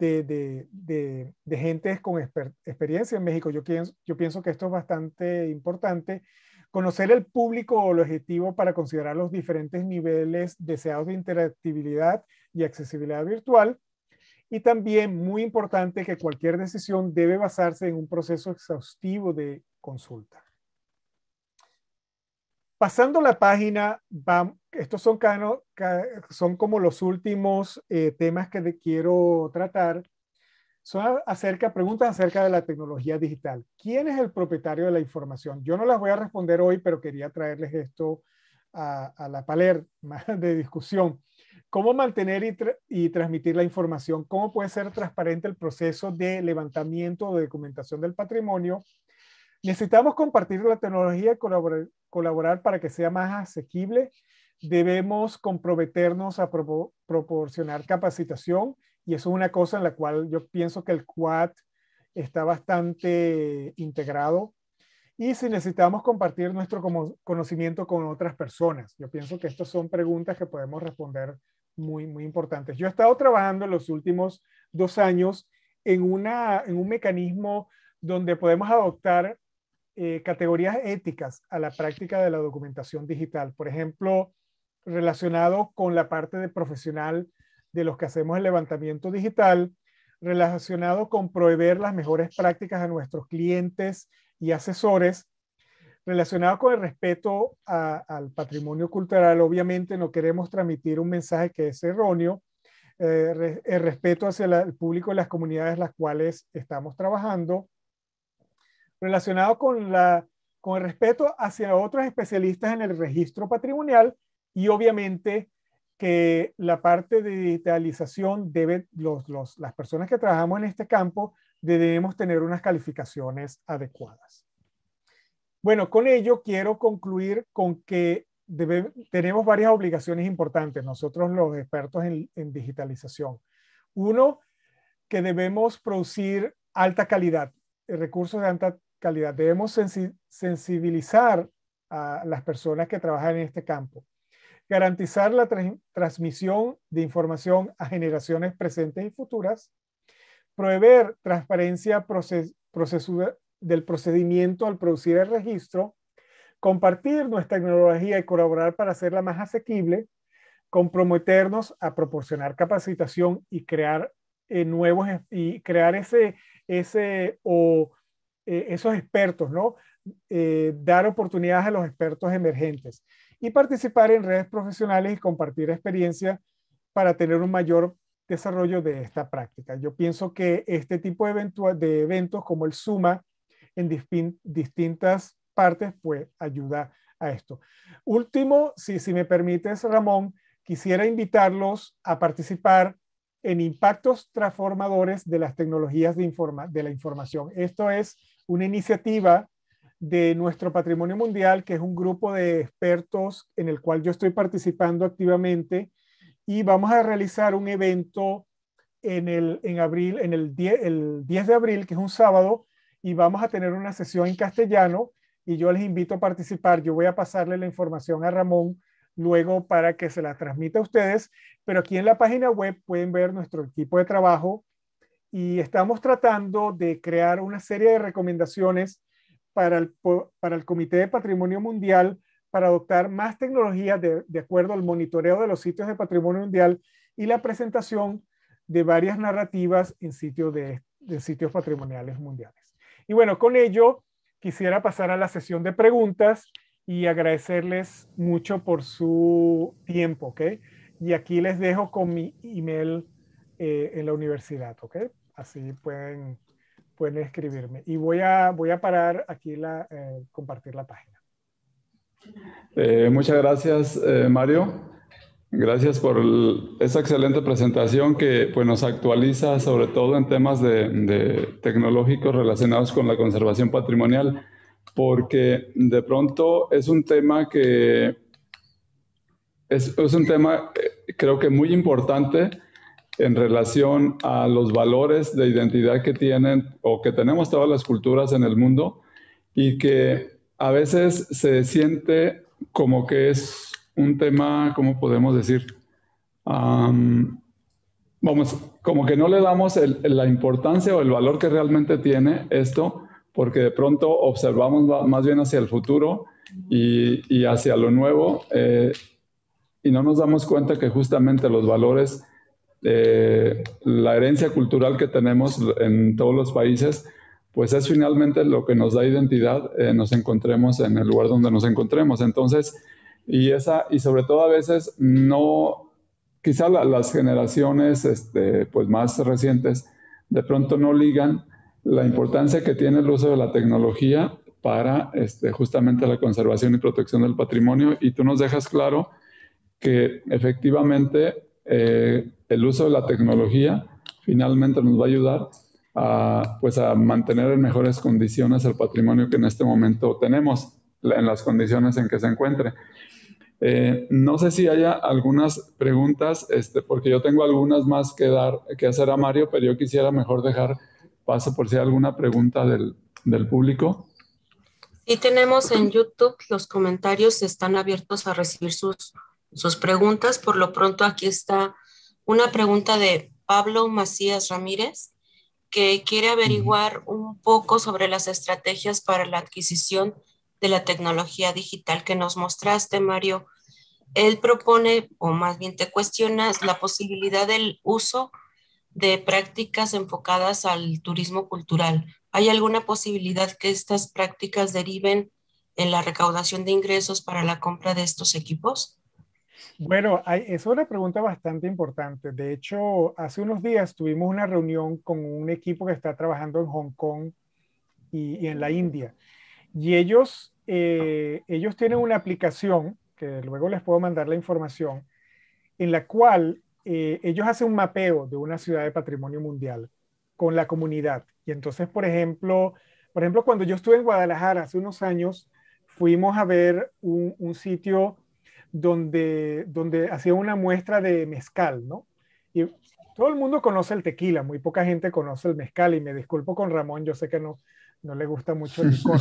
de gentes con experiencia en México. Yo pienso, yo pienso que esto es bastante importante. Conocer el público o el objetivo para considerar los diferentes niveles deseados de interactividad y accesibilidad virtual y también, muy importante, que cualquier decisión debe basarse en un proceso exhaustivo de consulta. Pasando la página, estos son, son, como los últimos eh, temas que quiero tratar. Son acerca, preguntas acerca de la tecnología digital. ¿Quién es el propietario de la información? Yo no las voy a responder hoy, pero quería traerles esto a, a la paler de discusión. ¿Cómo mantener y, transmitir la información? ¿Cómo puede ser transparente el proceso de levantamiento o de documentación del patrimonio? Necesitamos compartir la tecnología y colaborar, para que sea más asequible. Debemos comprometernos a proporcionar capacitación y eso es una cosa en la cual yo pienso que el Quad está bastante integrado. Y si necesitamos compartir nuestro conocimiento con otras personas, yo pienso que estas son preguntas que podemos responder muy, muy importantes. Yo he estado trabajando en los últimos dos años en, una, en un mecanismo donde podemos adoptar eh, categorías éticas a la práctica de la documentación digital. Por ejemplo, relacionado con la parte de profesional de los que hacemos el levantamiento digital, relacionado con proveer las mejores prácticas a nuestros clientes y asesores Relacionado con el respeto al patrimonio cultural, obviamente no queremos transmitir un mensaje que es erróneo, eh, el respeto hacia el público y las comunidades las cuales estamos trabajando. Relacionado con, el respeto hacia otros especialistas en el registro patrimonial y obviamente que la parte de digitalización debe, las personas que trabajamos en este campo debemos tener unas calificaciones adecuadas. Bueno, con ello quiero concluir con que tenemos varias obligaciones importantes nosotros los expertos en, digitalización. Uno, que debemos producir alta calidad, eh, recursos de alta calidad. Debemos sensibilizar a las personas que trabajan en este campo. Garantizar la transmisión de información a generaciones presentes y futuras. Proveer transparencia procesual del procedimiento al producir el registro, compartir nuestra tecnología y colaborar para hacerla más asequible, comprometernos a proporcionar capacitación y crear eh, nuevos y crear ese, ese o eh, esos expertos, ¿no? Eh, dar oportunidades a los expertos emergentes y participar en redes profesionales y compartir experiencia para tener un mayor desarrollo de esta práctica. Yo pienso que este tipo de, de eventos como el SUMA, en distintas partes, pues ayuda a esto. Último, si, me permites, Ramón, quisiera invitarlos a participar en impactos transformadores de las tecnologías de, la información. Esto es una iniciativa de nuestro patrimonio mundial, que es un grupo de expertos en el cual yo estoy participando activamente y vamos a realizar un evento en, el, en abril, en el 10, el 10 de abril, que es un sábado, y vamos a tener una sesión en castellano y yo les invito a participar. Yo voy a pasarle la información a Ramón luego para que se la transmita a ustedes, pero aquí en la página web pueden ver nuestro equipo de trabajo y estamos tratando de crear una serie de recomendaciones para el, para el Comité de Patrimonio Mundial para adoptar más tecnología de, acuerdo al monitoreo de los sitios de patrimonio mundial y la presentación de varias narrativas en, sitios de sitios patrimoniales mundiales. Y bueno, con ello quisiera pasar a la sesión de preguntas y agradecerles mucho por su tiempo, ¿ok? Y aquí les dejo con mi email eh, en la universidad, ¿ok? Así pueden, pueden escribirme. Y voy a, voy a parar aquí la, eh, compartir la página. Eh, muchas gracias, Mario. Gracias por esa excelente presentación que pues, nos actualiza sobre todo en temas de, tecnológicos relacionados con la conservación patrimonial, porque de pronto es un tema que es, es, un tema eh, creo que muy importante en relación a los valores de identidad que tienen o que tenemos todas las culturas en el mundo y que a veces se siente como que es un tema, ¿cómo podemos decir? vamos, como que no le damos la importancia o el valor que realmente tiene esto, porque de pronto observamos más bien hacia el futuro y, hacia lo nuevo, eh, y no nos damos cuenta que justamente los valores, eh, la herencia cultural que tenemos en todos los países, pues es finalmente lo que nos da identidad, eh, nos encontremos en el lugar donde nos encontremos. Entonces, y, esa, y sobre todo a veces no, quizá las generaciones este, pues más recientes de pronto no ligan la importancia que tiene el uso de la tecnología para este, justamente la conservación y protección del patrimonio. Y tú nos dejas claro que efectivamente eh, el uso de la tecnología finalmente nos va a ayudar a, pues a mantener en mejores condiciones el patrimonio que en este momento tenemos en las condiciones en que se encuentre. Eh, no sé si haya algunas preguntas, este, porque yo tengo algunas más que, dar, que hacer a Mario, pero yo quisiera mejor dejar paso por si hay alguna pregunta del, público. Sí, tenemos en YouTube los comentarios, están abiertos a recibir sus, sus preguntas. Por lo pronto, aquí está una pregunta de Pablo Macías Ramírez, que quiere averiguar un poco sobre las estrategias para la adquisición de la tecnología digital que nos mostraste, Mario. Él propone, o más bien te cuestionas, la posibilidad del uso de prácticas enfocadas al turismo cultural. ¿Hay alguna posibilidad que estas prácticas deriven en la recaudación de ingresos para la compra de estos equipos? Bueno, es una pregunta bastante importante. De hecho, hace unos días tuvimos una reunión con un equipo que está trabajando en Hong Kong y en la India. Y ellos eh, ellos tienen una aplicación, que luego les puedo mandar la información, en la cual eh, ellos hacen un mapeo de una ciudad de patrimonio mundial con la comunidad. Y entonces, por ejemplo, por ejemplo cuando yo estuve en Guadalajara hace unos años, fuimos a ver un, un sitio donde, donde hacía una muestra de mezcal, ¿no? Y todo el mundo conoce el tequila, muy poca gente conoce el mezcal y me disculpo con Ramón, yo sé que no, no le gusta mucho el licor.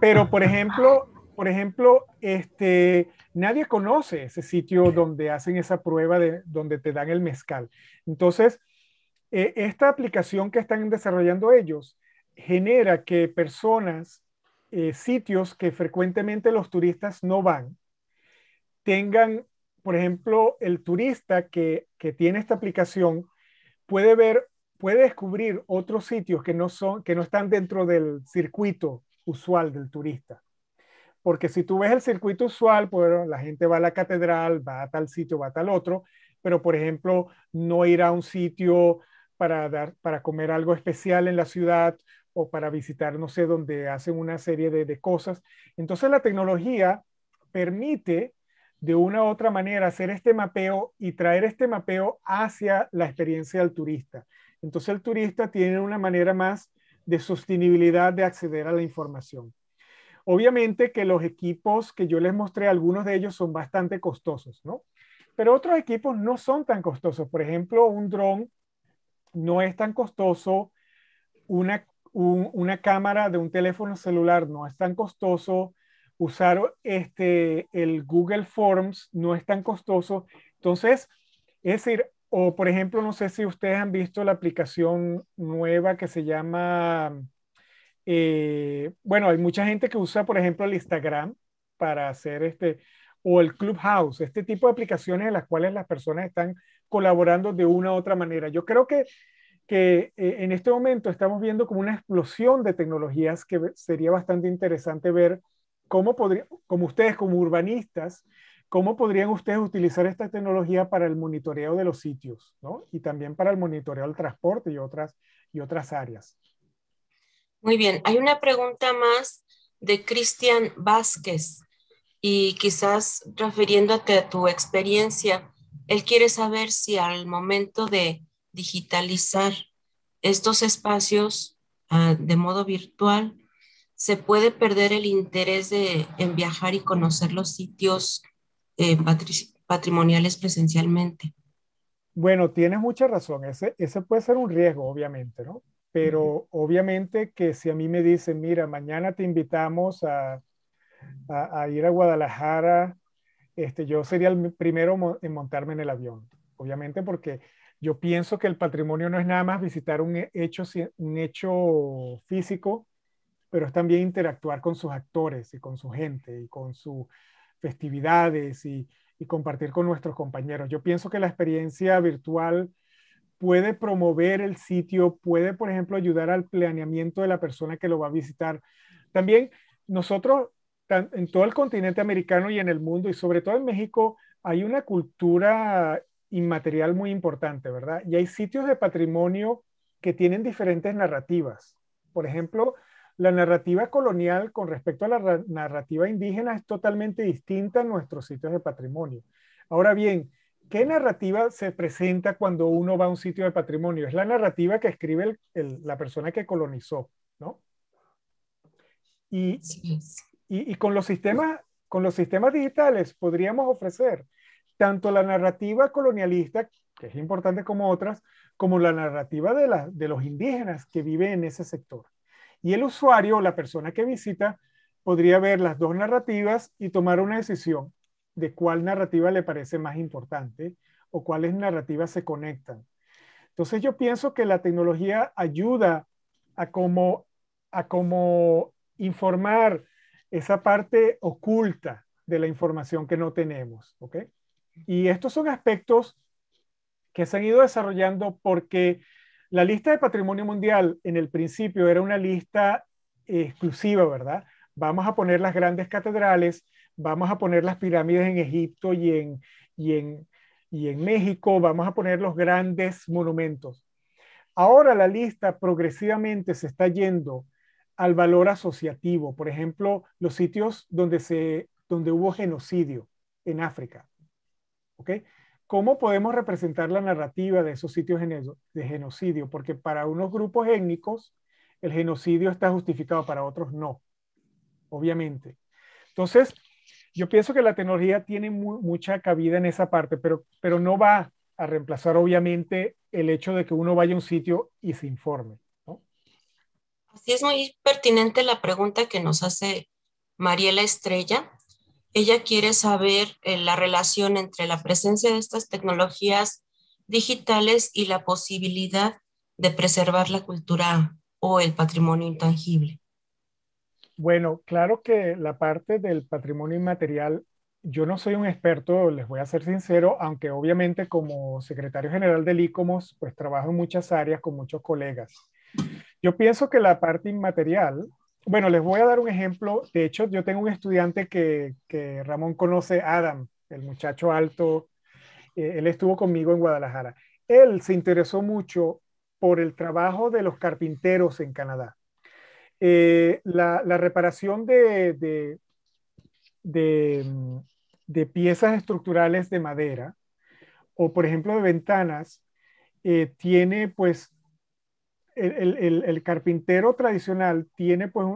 Pero, por ejemplo, por ejemplo, este, nadie conoce ese sitio donde hacen esa prueba de donde te dan el mezcal. Entonces, eh, esta aplicación que están desarrollando ellos genera que personas, eh, sitios que frecuentemente los turistas no van, tengan, por ejemplo, el turista que, que tiene esta aplicación puede ver puede descubrir otros sitios que no, son, que no están dentro del circuito usual del turista. Porque si tú ves el circuito usual, pues, la gente va a la catedral, va a tal sitio, va a tal otro, pero por ejemplo, no ir a un sitio para, dar, para comer algo especial en la ciudad o para visitar, no sé, donde hacen una serie de, de cosas. Entonces la tecnología permite de una u otra manera hacer este mapeo y traer este mapeo hacia la experiencia del turista. Entonces el turista tiene una manera más de sostenibilidad de acceder a la información. Obviamente que los equipos que yo les mostré, algunos de ellos son bastante costosos, ¿no? Pero otros equipos no son tan costosos. Por ejemplo, un dron no es tan costoso, una, cámara de un teléfono celular no es tan costoso, usar este, el Google Forms no es tan costoso. Entonces, es decir, o, por ejemplo, no sé si ustedes han visto la aplicación nueva que se llama, eh, bueno, hay mucha gente que usa, por ejemplo, el Instagram para hacer este, o el Clubhouse, este tipo de aplicaciones en las cuales las personas están colaborando de una u otra manera. Yo creo que, que eh, en este momento estamos viendo como una explosión de tecnologías que sería bastante interesante ver cómo podría, como ustedes como urbanistas, ¿Cómo podrían ustedes utilizar esta tecnología para el monitoreo de los sitios ¿no? y también para el monitoreo del transporte y otras, y otras áreas? Muy bien, hay una pregunta más de Cristian Vázquez y quizás refiriéndote a tu experiencia, él quiere saber si al momento de digitalizar estos espacios ah, de modo virtual, se puede perder el interés de, en viajar y conocer los sitios eh, patrimoniales presencialmente. Bueno, tienes mucha razón. Ese, puede ser un riesgo, obviamente, ¿no? Pero obviamente que si a mí me dicen, mira, mañana te invitamos a, ir a Guadalajara, este, yo sería el primero en montarme en el avión, obviamente, porque yo pienso que el patrimonio no es nada más visitar un hecho, un hecho físico, pero es también interactuar con sus actores y con su gente y con su, festividades y, compartir con nuestros compañeros. Yo pienso que la experiencia virtual puede promover el sitio, puede, por ejemplo, ayudar al planeamiento de la persona que lo va a visitar. También nosotros, en todo el continente americano y en el mundo, y sobre todo en México, hay una cultura inmaterial muy importante, ¿verdad? Y hay sitios de patrimonio que tienen diferentes narrativas. Por ejemplo, la narrativa colonial con respecto a la narrativa indígena es totalmente distinta en nuestros sitios de patrimonio. Ahora bien, ¿qué narrativa se presenta cuando uno va a un sitio de patrimonio? Es la narrativa que escribe la persona que colonizó, ¿no? Y, con, los sistemas, digitales podríamos ofrecer tanto la narrativa colonialista, que es importante como otras, como la narrativa de, de los indígenas que vive en ese sector. Y el usuario o la persona que visita podría ver las dos narrativas y tomar una decisión de cuál narrativa le parece más importante o cuáles narrativas se conectan. Entonces yo pienso que la tecnología ayuda a como a como informar esa parte oculta de la información que no tenemos. ¿ok? Y estos son aspectos que se han ido desarrollando porque la lista de patrimonio mundial en el principio era una lista exclusiva, ¿verdad? Vamos a poner las grandes catedrales, vamos a poner las pirámides en Egipto y en, y en, México, vamos a poner los grandes monumentos. Ahora la lista progresivamente se está yendo al valor asociativo, por ejemplo, los sitios donde, se, donde hubo genocidio en África. ¿okay? ¿Cómo podemos representar la narrativa de esos sitios de genocidio? Porque para unos grupos étnicos el genocidio está justificado, para otros no, obviamente. Entonces, yo pienso que la tecnología tiene mucha cabida en esa parte, pero, pero no va a reemplazar obviamente el hecho de que uno vaya a un sitio y se informe. Así es muy pertinente la pregunta que nos hace Mariela Estrella. Ella quiere saber eh, la relación entre la presencia de estas tecnologías digitales y la posibilidad de preservar la cultura o el patrimonio intangible. Bueno, claro que la parte del patrimonio inmaterial, yo no soy un experto, les voy a ser sincero, aunque obviamente como secretario general del ICOMOS, pues trabajo en muchas áreas con muchos colegas. Yo pienso que la parte inmaterial bueno, les voy a dar un ejemplo. De hecho, yo tengo un estudiante que, Ramón conoce, Adam, el muchacho alto. Eh, él estuvo conmigo en Guadalajara. Él se interesó mucho por el trabajo de los carpinteros en Canadá. Eh, la, reparación de, piezas estructurales de madera o, por ejemplo, de ventanas, eh, tiene pues el, carpintero tradicional tiene, pues,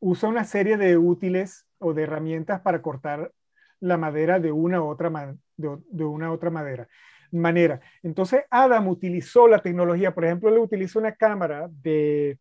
usa una serie de útiles o de herramientas para cortar la madera de una u otra, de, una otra manera. Entonces, Adam utilizó la tecnología, por ejemplo, le utiliza una cámara que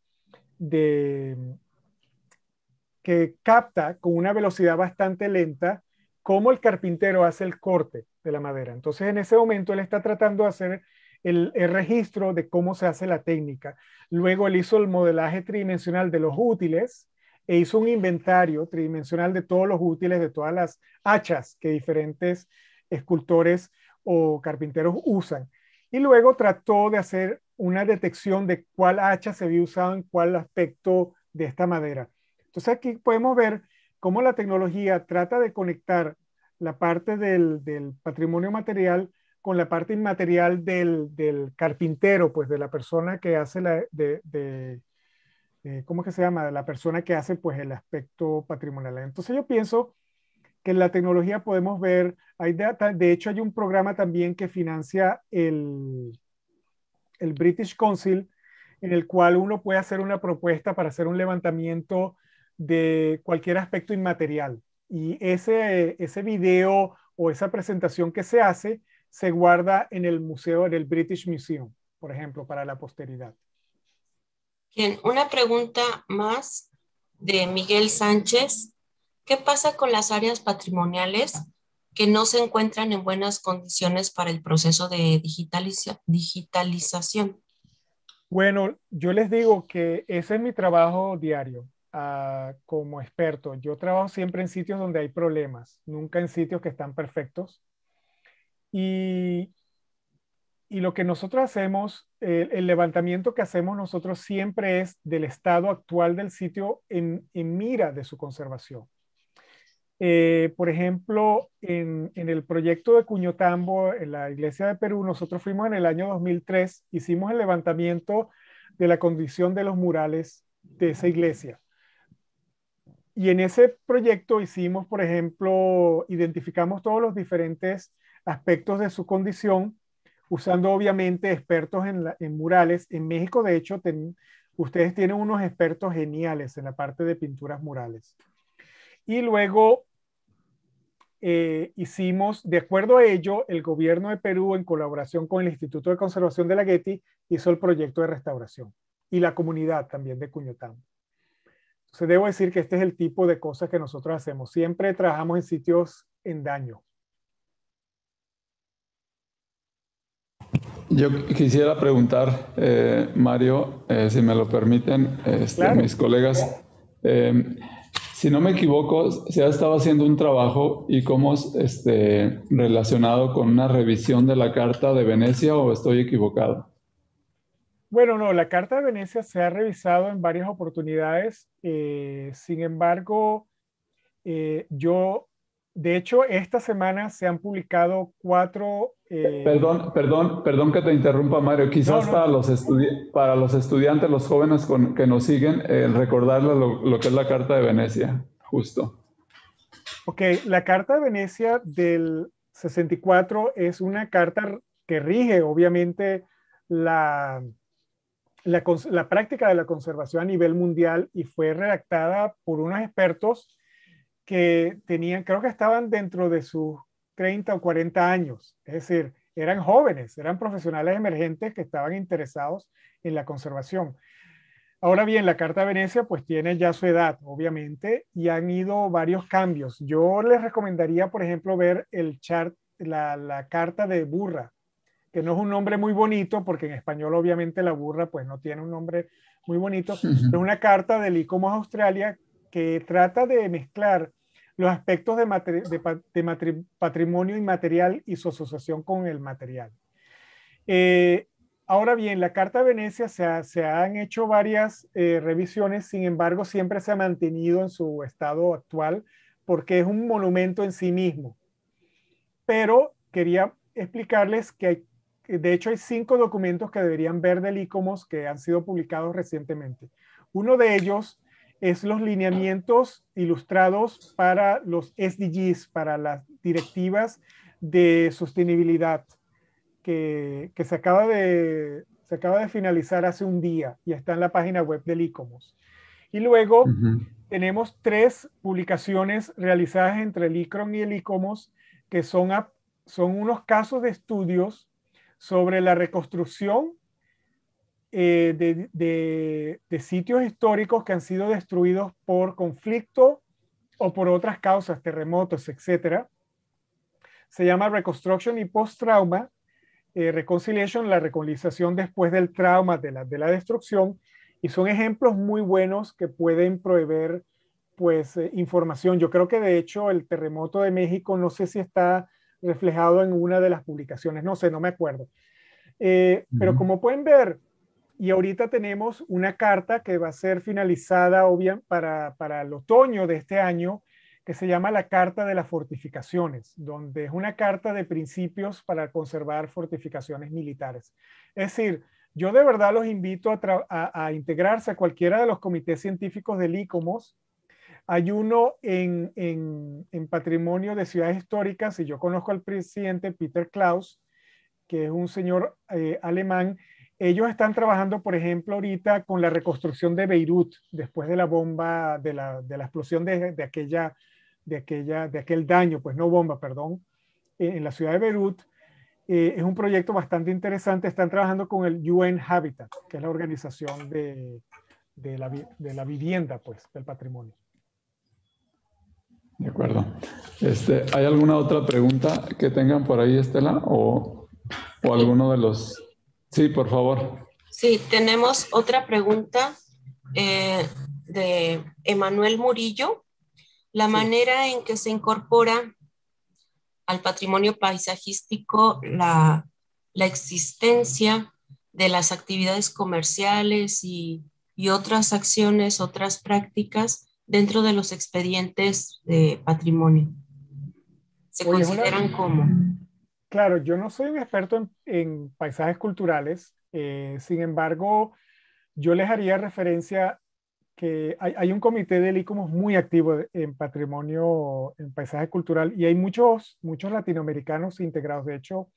capta con una velocidad bastante lenta cómo el carpintero hace el corte de la madera. Entonces, en ese momento, él está tratando de hacer el, registro de cómo se hace la técnica. Luego él hizo el modelaje tridimensional de los útiles e hizo un inventario tridimensional de todos los útiles, de todas las hachas que diferentes escultores o carpinteros usan. Y luego trató de hacer una detección de cuál hacha se había usado en cuál aspecto de esta madera. Entonces aquí podemos ver cómo la tecnología trata de conectar la parte del, del patrimonio material con la parte inmaterial del, del carpintero, pues de la persona que hace la, de, ¿cómo es que se llama? la persona que hace pues el aspecto patrimonial. Entonces yo pienso que en la tecnología podemos ver, hay de hecho hay un programa también que financia el, el British Council, en el cual uno puede hacer una propuesta para hacer un levantamiento de cualquier aspecto inmaterial. Y ese, ese video o esa presentación que se hace se guarda en el museo, en el British Museum, por ejemplo, para la posteridad. Bien, una pregunta más de Miguel Sánchez. ¿Qué pasa con las áreas patrimoniales que no se encuentran en buenas condiciones para el proceso de digitalización? Bueno, yo les digo que ese es mi trabajo diario ah, como experto. Yo trabajo siempre en sitios donde hay problemas, nunca en sitios que están perfectos. Y, lo que nosotros hacemos, el, levantamiento que hacemos nosotros siempre es del estado actual del sitio en, mira de su conservación. Eh, por ejemplo, en, en, el proyecto de Cuñotambo, en la iglesia de Perú, nosotros fuimos en el año 2003, hicimos el levantamiento de la condición de los murales de esa iglesia. Y en ese proyecto hicimos, por ejemplo, identificamos todos los diferentes aspectos de su condición, usando obviamente expertos en, murales. En México, de hecho, ustedes tienen unos expertos geniales en la parte de pinturas murales. Y luego eh, hicimos, de acuerdo a ello, el gobierno de Perú, en colaboración con el Instituto de Conservación de la Getty, hizo el proyecto de restauración y la comunidad también de Cuñotán. Entonces, debo decir que este es el tipo de cosas que nosotros hacemos. Siempre trabajamos en sitios en daño. Yo quisiera preguntar, eh, Mario, eh, si me lo permiten, este, mis colegas, eh, si no me equivoco, se ha estado haciendo un trabajo y cómo es este, relacionado con una revisión de la Carta de Venecia o estoy equivocado. Bueno, no, la Carta de Venecia se ha revisado en varias oportunidades, sin embargo, yo de hecho, esta semana se han publicado cuatro... Eh, perdón, perdón, perdón que te interrumpa, Mario. Quizás Para, los para los estudiantes, los jóvenes con que nos siguen, eh, recordarles lo, que es la Carta de Venecia, justo. Ok, la Carta de Venecia del 64 es una carta que rige, obviamente, la, la, la, práctica de la conservación a nivel mundial y fue redactada por unos expertos que tenían, creo que estaban dentro de sus 30 o 40 años, es decir, eran jóvenes, eran profesionales emergentes que estaban interesados en la conservación. Ahora bien, la Carta de Venecia pues tiene ya su edad, obviamente, y han ido varios cambios. Yo les recomendaría, por ejemplo, ver el chart, la, Carta de Burra, que no es un nombre muy bonito, porque en español obviamente la burra pues no tiene un nombre muy bonito, es una carta del ICOMOS Australia que trata de mezclar los aspectos de, de, patrimonio inmaterial y su asociación con el material. Eh, ahora bien, la Carta de Venecia se, han hecho varias eh, revisiones, sin embargo, siempre se ha mantenido en su estado actual porque es un monumento en sí mismo. Pero quería explicarles que de hecho hay cinco documentos que deberían ver del ICOMOS que han sido publicados recientemente. Uno de ellos es los lineamientos ilustrados para los SDGs, para las directivas de sostenibilidad, que, se, acaba de, acaba de finalizar hace un día y está en la página web del ICOMOS. Y luego tenemos tres publicaciones realizadas entre el ICRON y el ICOMOS, que son, son unos casos de estudios sobre la reconstrucción eh, de, de, sitios históricos que han sido destruidos por conflicto o por otras causas, terremotos, etcétera Se llama Reconstruction y Post-Trauma, eh, Reconciliation, la reconciliación después del trauma, de la, de la destrucción, y son ejemplos muy buenos que pueden proveer pues eh, información. Yo creo que de hecho el terremoto de México, no sé si está reflejado en una de las publicaciones, no sé, no me acuerdo. Pero como pueden ver, y ahorita tenemos una carta que va a ser finalizada para, el otoño de este año, que se llama la Carta de las Fortificaciones, donde es una carta de principios para conservar fortificaciones militares. Es decir, yo de verdad los invito a, integrarse a cualquiera de los comités científicos del ICOMOS. Hay uno en, patrimonio de ciudades históricas y yo conozco al presidente Peter Klaus, que es un señor eh, alemán ellos están trabajando, por ejemplo, ahorita con la reconstrucción de Beirut después de la bomba, de la, de la explosión de, de, aquella, de, aquella, de aquel daño, pues no bomba, perdón, eh, en la ciudad de Beirut. Eh, es un proyecto bastante interesante. Están trabajando con el UN Habitat, que es la organización de, de, la, de la, vivienda, pues, del patrimonio. De acuerdo. Este, ¿Hay alguna otra pregunta que tengan por ahí, Estela? ¿O, o alguno de los Sí, por favor. Sí, tenemos otra pregunta eh, de Emanuel Murillo. La manera en que se incorpora al patrimonio paisajístico la, existencia de las actividades comerciales y, otras acciones, otras prácticas dentro de los expedientes de patrimonio. ¿Se consideran como? Claro, yo no soy un experto en, paisajes culturales, eh, sin embargo, yo les haría referencia que hay, un comité del ICOMOS muy activo en patrimonio, en paisaje cultural, y hay muchos, muchos latinoamericanos integrados. De hecho,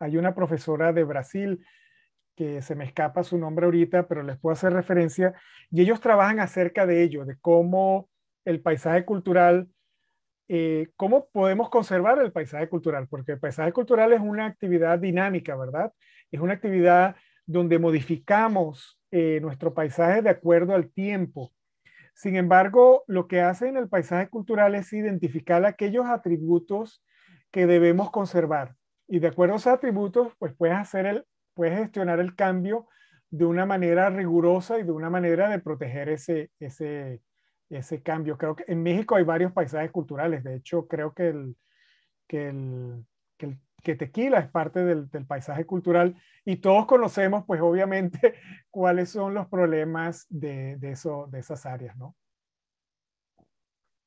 hay una profesora de Brasil que se me escapa su nombre ahorita, pero les puedo hacer referencia, y ellos trabajan acerca de ello, de cómo el paisaje cultural eh, ¿cómo podemos conservar el paisaje cultural? Porque el paisaje cultural es una actividad dinámica, ¿verdad? Es una actividad donde modificamos eh, nuestro paisaje de acuerdo al tiempo. Sin embargo, lo que hace en el paisaje cultural es identificar aquellos atributos que debemos conservar. Y de acuerdo a esos atributos, pues puedes, hacer el, puedes gestionar el cambio de una manera rigurosa y de una manera de proteger ese, ese, ese cambio. Creo que en México hay varios paisajes culturales. De hecho, creo que el, que el, que tequila es parte del, paisaje cultural y todos conocemos, pues obviamente, cuáles son los problemas de, de, eso, de esas áreas, ¿no?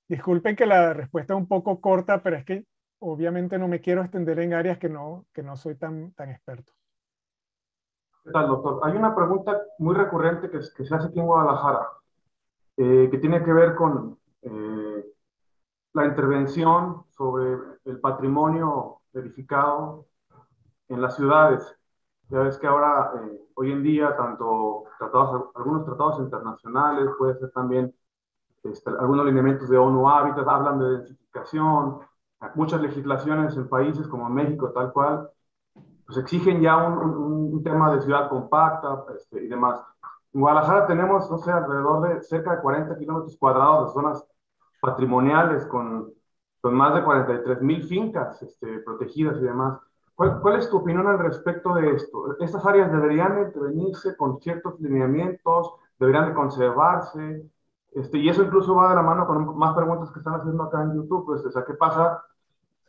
Disculpen que la respuesta es un poco corta, pero es que obviamente no me quiero extender en áreas que no, que no soy tan, tan experto. ¿Qué tal, doctor? Hay una pregunta muy recurrente que, que se hace aquí en Guadalajara. Eh, que tiene que ver con eh, la intervención sobre el patrimonio verificado en las ciudades. Ya ves que ahora, eh, hoy en día, tanto tratados, algunos tratados internacionales, puede ser también este, algunos lineamientos de ONU Hábitat, hablan de densificación, muchas legislaciones en países como México, tal cual, pues exigen ya un, tema de ciudad compacta este, y demás. En Guadalajara tenemos, no sé, alrededor de cerca de 40 kilómetros cuadrados de zonas patrimoniales con, más de 43 mil fincas este, protegidas y demás. ¿Cuál, es tu opinión al respecto de esto? ¿Estas áreas deberían intervenirse con ciertos lineamientos? ¿Deberían de conservarse? Este, y eso incluso va de la mano con más preguntas que están haciendo acá en YouTube. Pues, o sea, ¿qué pasa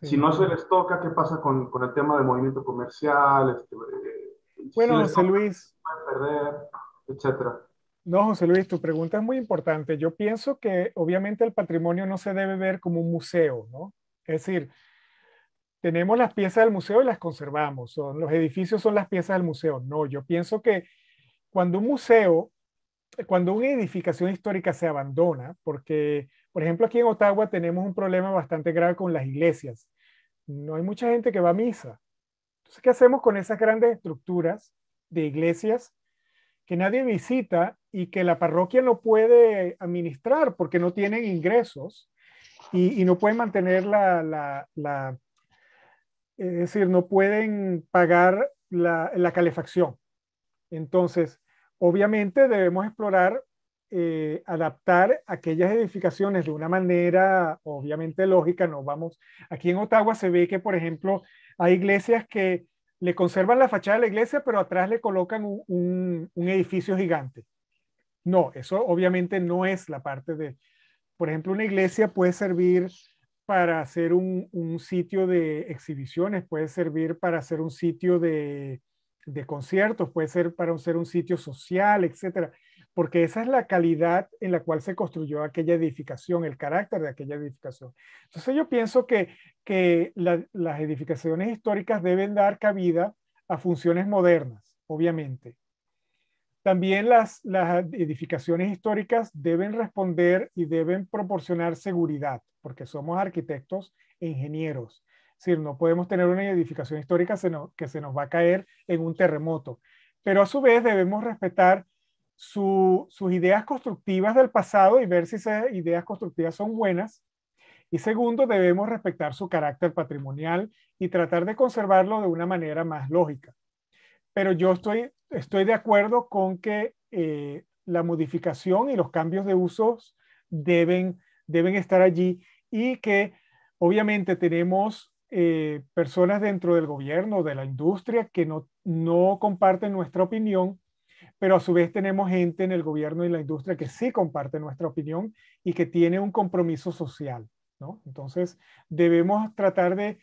si no se les toca? ¿Qué pasa con, el tema del movimiento comercial? Este, eh, bueno, Luis. Perder etcétera. No, José Luis, tu pregunta es muy importante. Yo pienso que obviamente el patrimonio no se debe ver como un museo, ¿no? Es decir, tenemos las piezas del museo y las conservamos, son, los edificios son las piezas del museo. No, yo pienso que cuando un museo, cuando una edificación histórica se abandona, porque, por ejemplo, aquí en Ottawa tenemos un problema bastante grave con las iglesias. No hay mucha gente que va a misa. Entonces, ¿qué hacemos con esas grandes estructuras de iglesias que nadie visita y que la parroquia no puede administrar porque no tienen ingresos y, no pueden mantener la, es decir, no pueden pagar la, calefacción. Entonces, obviamente debemos explorar, eh, adaptar aquellas edificaciones de una manera obviamente lógica, no vamos, aquí en Ottawa se ve que, por ejemplo, hay iglesias que le conservan la fachada de la iglesia, pero atrás le colocan un, edificio gigante. No, eso obviamente no es la parte de, por ejemplo, una iglesia puede servir para hacer un, sitio de exhibiciones, puede servir para hacer un sitio de, de conciertos, puede ser para ser un sitio social, etcétera porque esa es la calidad en la cual se construyó aquella edificación, el carácter de aquella edificación. Entonces yo pienso que, que las edificaciones históricas deben dar cabida a funciones modernas, obviamente. También las, las edificaciones históricas deben responder y deben proporcionar seguridad, porque somos arquitectos e ingenieros. Es decir, no podemos tener una edificación histórica que se nos va a caer en un terremoto. Pero a su vez debemos respetar sus ideas constructivas del pasado y ver si esas ideas constructivas son buenas. Y segundo, debemos respetar su carácter patrimonial y tratar de conservarlo de una manera más lógica. Pero yo estoy, estoy de acuerdo con que eh, la modificación y los cambios de usos deben, deben estar allí y que obviamente tenemos eh, personas dentro del gobierno, de la industria, que no, no comparten nuestra opinión pero a su vez tenemos gente en el gobierno y la industria que sí comparte nuestra opinión y que tiene un compromiso social, ¿no? Entonces, debemos tratar de,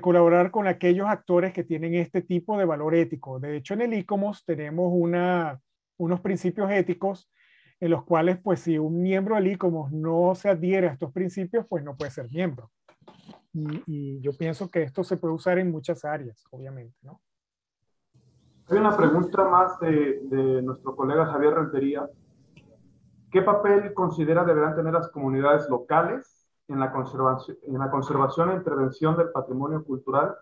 colaborar con aquellos actores que tienen este tipo de valor ético. De hecho, en el ICOMOS tenemos unos principios éticos en los cuales, pues, si un miembro del ICOMOS no se adhiere a estos principios, pues no puede ser miembro. Y, y, yo pienso que esto se puede usar en muchas áreas, obviamente, ¿no? Hay una pregunta más de, nuestro colega Javier Rentería. ¿Qué papel considera deberán tener las comunidades locales en la, conservación, en la conservación e intervención del patrimonio cultural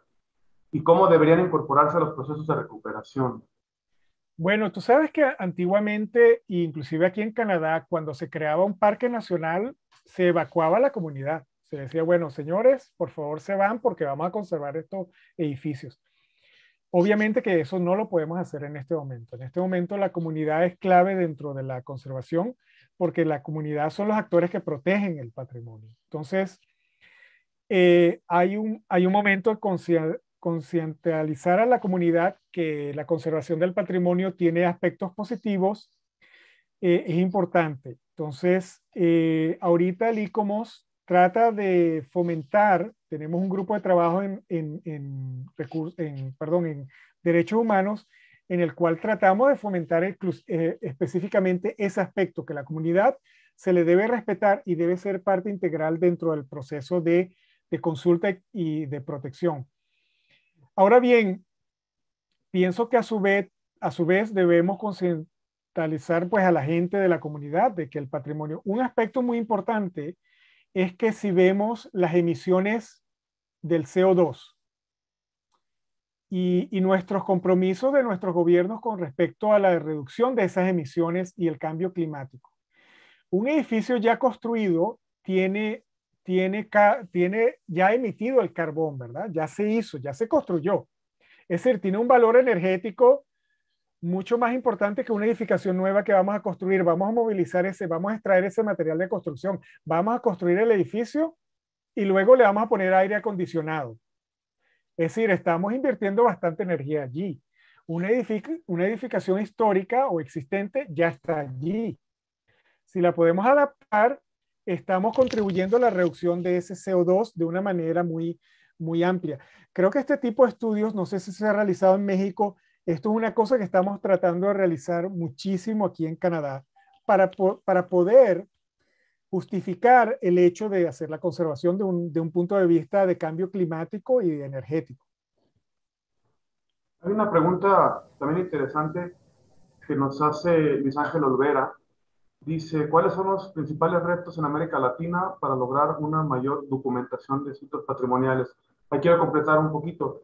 y cómo deberían incorporarse a los procesos de recuperación? Bueno, tú sabes que antiguamente, inclusive aquí en Canadá, cuando se creaba un parque nacional, se evacuaba la comunidad. Se decía, bueno, señores, por favor se van porque vamos a conservar estos edificios. Obviamente que eso no lo podemos hacer en este momento. En este momento la comunidad es clave dentro de la conservación porque la comunidad son los actores que protegen el patrimonio. Entonces, eh, hay, un, hay un momento de concientizar a la comunidad que la conservación del patrimonio tiene aspectos positivos, eh, es importante. Entonces, eh, ahorita el ICOMOS trata de fomentar, tenemos un grupo de trabajo en, en, en, derechos humanos, en el cual tratamos de fomentar eh, específicamente ese aspecto, que la comunidad se le debe respetar y debe ser parte integral dentro del proceso de, consulta y de protección. Ahora bien, pienso que a su vez, a su vez debemos concientizar pues a la gente de la comunidad de que el patrimonio, un aspecto muy importante es que si vemos las emisiones del CO2 y, nuestros compromisos de nuestros gobiernos con respecto a la reducción de esas emisiones y el cambio climático. Un edificio ya construido tiene, tiene, tiene ya emitido el carbón, ¿verdad? Ya se hizo, ya se construyó. Es decir, tiene un valor energético mucho más importante que una edificación nueva que vamos a construir. Vamos a movilizar ese, vamos a extraer ese material de construcción, vamos a construir el edificio y luego le vamos a poner aire acondicionado. Es decir, estamos invirtiendo bastante energía allí. Una, una edificación histórica o existente ya está allí. Si la podemos adaptar, estamos contribuyendo a la reducción de ese CO2 de una manera muy, muy amplia. Creo que este tipo de estudios, no sé si se ha realizado en México, esto es una cosa que estamos tratando de realizar muchísimo aquí en Canadá para, para poder justificar el hecho de hacer la conservación de un, de un punto de vista de cambio climático y energético. Hay una pregunta también interesante que nos hace Luis Ángel Olvera. Dice, ¿cuáles son los principales retos en América Latina para lograr una mayor documentación de sitios patrimoniales? Ahí quiero completar un poquito.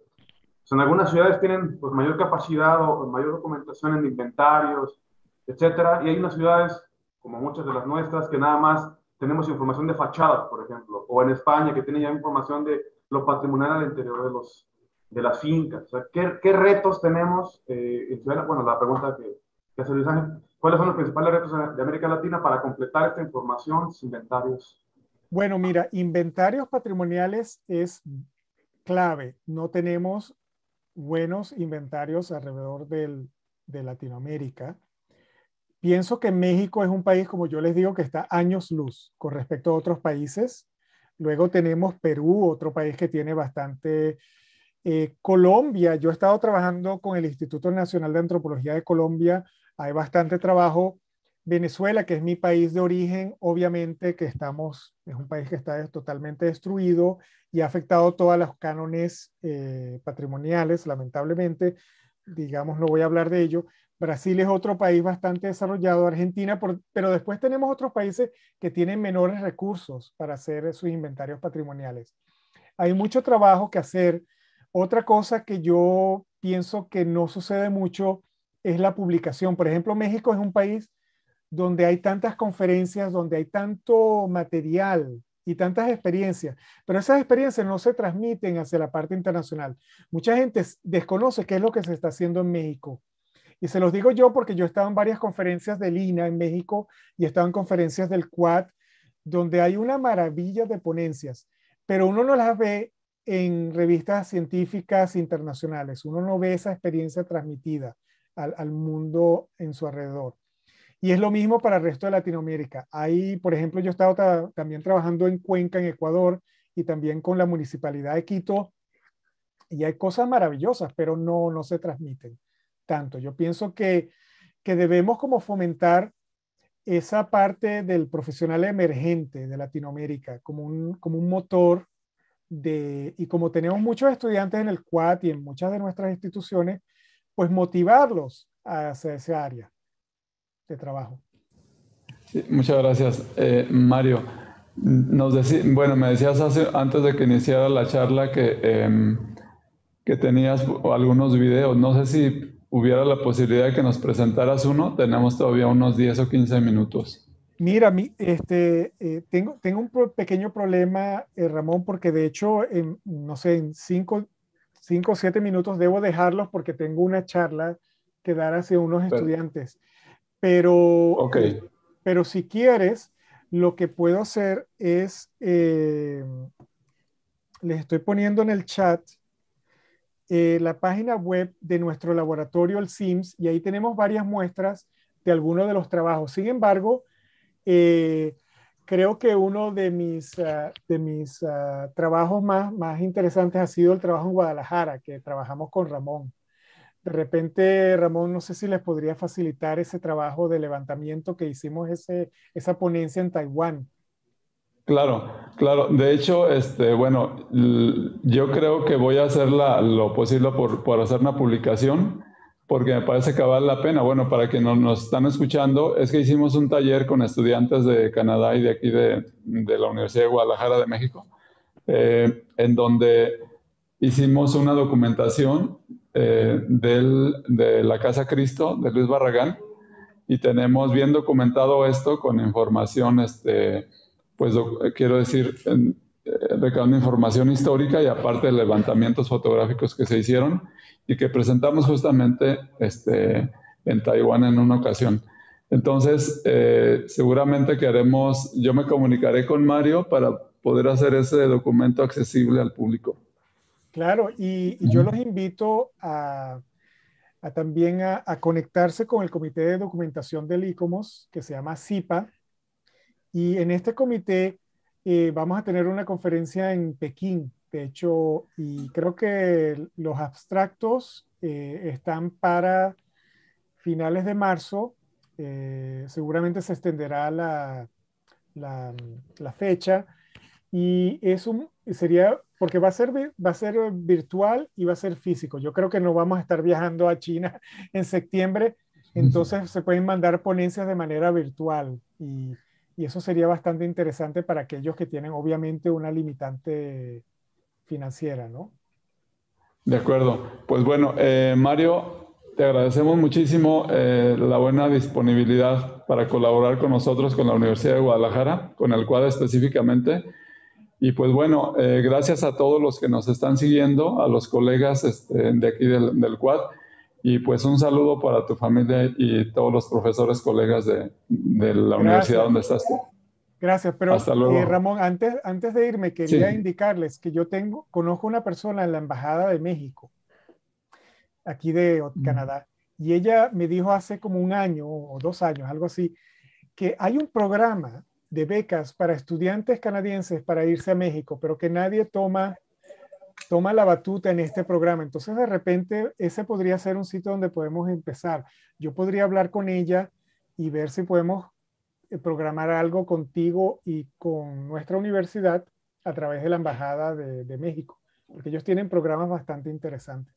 Pues, en algunas ciudades tienen pues, mayor capacidad o mayor documentación en inventarios, etcétera, y hay unas ciudades, como muchas de las nuestras, que nada más tenemos información de fachadas, por ejemplo, o en España, que tiene ya información de lo patrimonial al interior de, los, de las fincas. O sea, ¿qué, retos tenemos eh, Bueno, la pregunta que, que hace Luis Ángel, ¿cuáles son los principales retos de América Latina para completar esta información, inventarios? Bueno, mira, inventarios patrimoniales es clave. No tenemos buenos inventarios alrededor de Latinoamérica. Pienso que México es un país, como yo les digo, que está años luz con respecto a otros países. Luego tenemos Perú, otro país que tiene bastante... Eh, Colombia, yo he estado trabajando con el Instituto Nacional de Antropología de Colombia, hay bastante trabajo Venezuela, que es mi país de origen, obviamente que estamos, es un país que está totalmente destruido y ha afectado todos los cánones eh, patrimoniales, lamentablemente, digamos, no voy a hablar de ello. Brasil es otro país bastante desarrollado, Argentina, pero después tenemos otros países que tienen menores recursos para hacer sus inventarios patrimoniales. Hay mucho trabajo que hacer. Otra cosa que yo pienso que no sucede mucho es la publicación. Por ejemplo, México es un país donde hay tantas conferencias, donde hay tanto material y tantas experiencias, pero esas experiencias no se transmiten hacia la parte internacional. Mucha gente desconoce qué es lo que se está haciendo en México. Y se los digo yo porque yo he estado en varias conferencias del INA en México y he estado en conferencias del Quad, donde hay una maravilla de ponencias, pero uno no las ve en revistas científicas internacionales, uno no ve esa experiencia transmitida al mundo en su alrededor. Y es lo mismo para el resto de Latinoamérica. Ahí, por ejemplo, yo he estado también trabajando en Cuenca, en Ecuador, y también con la municipalidad de Quito, y hay cosas maravillosas, pero no, no se transmiten tanto. Yo pienso que, debemos como fomentar esa parte del profesional emergente de Latinoamérica como un, como un motor de, y como tenemos muchos estudiantes en el CUAT y en muchas de nuestras instituciones, pues motivarlos hacia esa área trabajo. muchas gracias, eh, Mario. Nos bueno, me decías antes de que iniciara la charla que, em, que tenías algunos videos. No sé si hubiera la posibilidad de que nos presentaras uno. Tenemos todavía unos 10 o 15 minutos. Mira, este, eh, tengo, tengo un pequeño problema, eh, Ramón, porque de hecho, no sé, en 5 o 7 minutos debo dejarlos porque tengo una charla que dar hacia unos estudiantes. Pero, pero si quieres, lo que puedo hacer es, eh, les estoy poniendo en el chat eh, la página web de nuestro laboratorio, el SIMS, y ahí tenemos varias muestras de algunos de los trabajos. Sin embargo, eh, creo que uno de mis, ah, de mis ah, trabajos más interesantes ha sido el trabajo en Guadalajara, que trabajamos con Ramón. De repente, Ramón, no sé si les podría facilitar ese trabajo de levantamiento que hicimos, ese, esa ponencia en Taiwán. Claro, claro. De hecho, este, bueno, yo creo que voy a hacer lo posible por, hacer una publicación, porque me parece que vale la pena. Bueno, para quienes nos están escuchando, es que hicimos un taller con estudiantes de Canadá y de aquí de, la Universidad de Guadalajara de México, eh, en donde hicimos una documentación eh, de la Casa Cristo de Luis Barragán y tenemos bien documentado esto con información, este, pues eh, quiero decir, eh, recabando información histórica y aparte de levantamientos fotográficos que se hicieron y que presentamos justamente este, en Taiwán en una ocasión. Entonces, seguramente queremos, yo me comunicaré con Mario para poder hacer ese documento accesible al público. Claro, y, yo los invito a, también a, conectarse con el Comité de Documentación del ICOMOS, que se llama CIPA. Y en este comité eh, vamos a tener una conferencia en Pekín, de hecho, y creo que los abstractos eh, están para finales de marzo. Eh, seguramente se extenderá la fecha y eso sería, porque va a, ser, va a ser virtual y va a ser físico. Yo creo que no vamos a estar viajando a China en septiembre, entonces se pueden mandar ponencias de manera virtual y, y eso sería bastante interesante para aquellos que tienen obviamente una limitante financiera, ¿no? De acuerdo. Pues bueno, eh, Mario, te agradecemos muchísimo eh, la buena disponibilidad para colaborar con nosotros, con la Universidad de Guadalajara, con el cual específicamente. Y pues bueno, eh, gracias a todos los que nos están siguiendo, a los colegas este, de aquí del, del, CUAD, y pues un saludo para tu familia y todos los profesores, colegas de, de la universidad donde estás tú. Gracias, pero Hasta luego. Eh, Ramón, antes, antes de irme quería indicarles que yo tengo, conozco una persona en la Embajada de México, aquí de Canadá, y ella me dijo hace como un año o dos años, algo así, que hay un programa de becas para estudiantes canadienses para irse a México, pero que nadie toma, toma la batuta en este programa. Entonces, de repente, ese podría ser un sitio donde podemos empezar. Yo podría hablar con ella y ver si podemos eh, programar algo contigo y con nuestra universidad a través de la Embajada de, de México, porque ellos tienen programas bastante interesantes.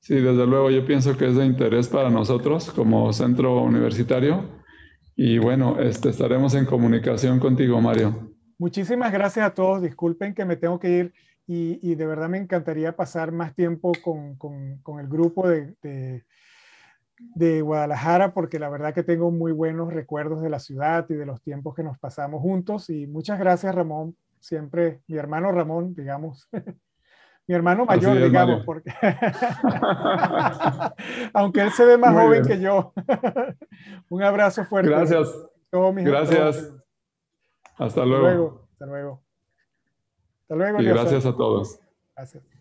Sí, desde luego, yo pienso que es de interés para nosotros como centro universitario y bueno, este, estaremos en comunicación contigo, Mario. Muchísimas gracias a todos. Disculpen que me tengo que ir y, de verdad me encantaría pasar más tiempo con, con, con el grupo de, de, de, Guadalajara porque la verdad que tengo muy buenos recuerdos de la ciudad y de los tiempos que nos pasamos juntos. Y muchas gracias, Ramón. Siempre mi hermano Ramón, digamos. mi hermano mayor, digamos, porque aunque él se ve más joven que yo. Un abrazo fuerte. Gracias. gracias. Hasta luego. Hasta luego. Hasta luego. Hasta y gracias a todos. Gracias.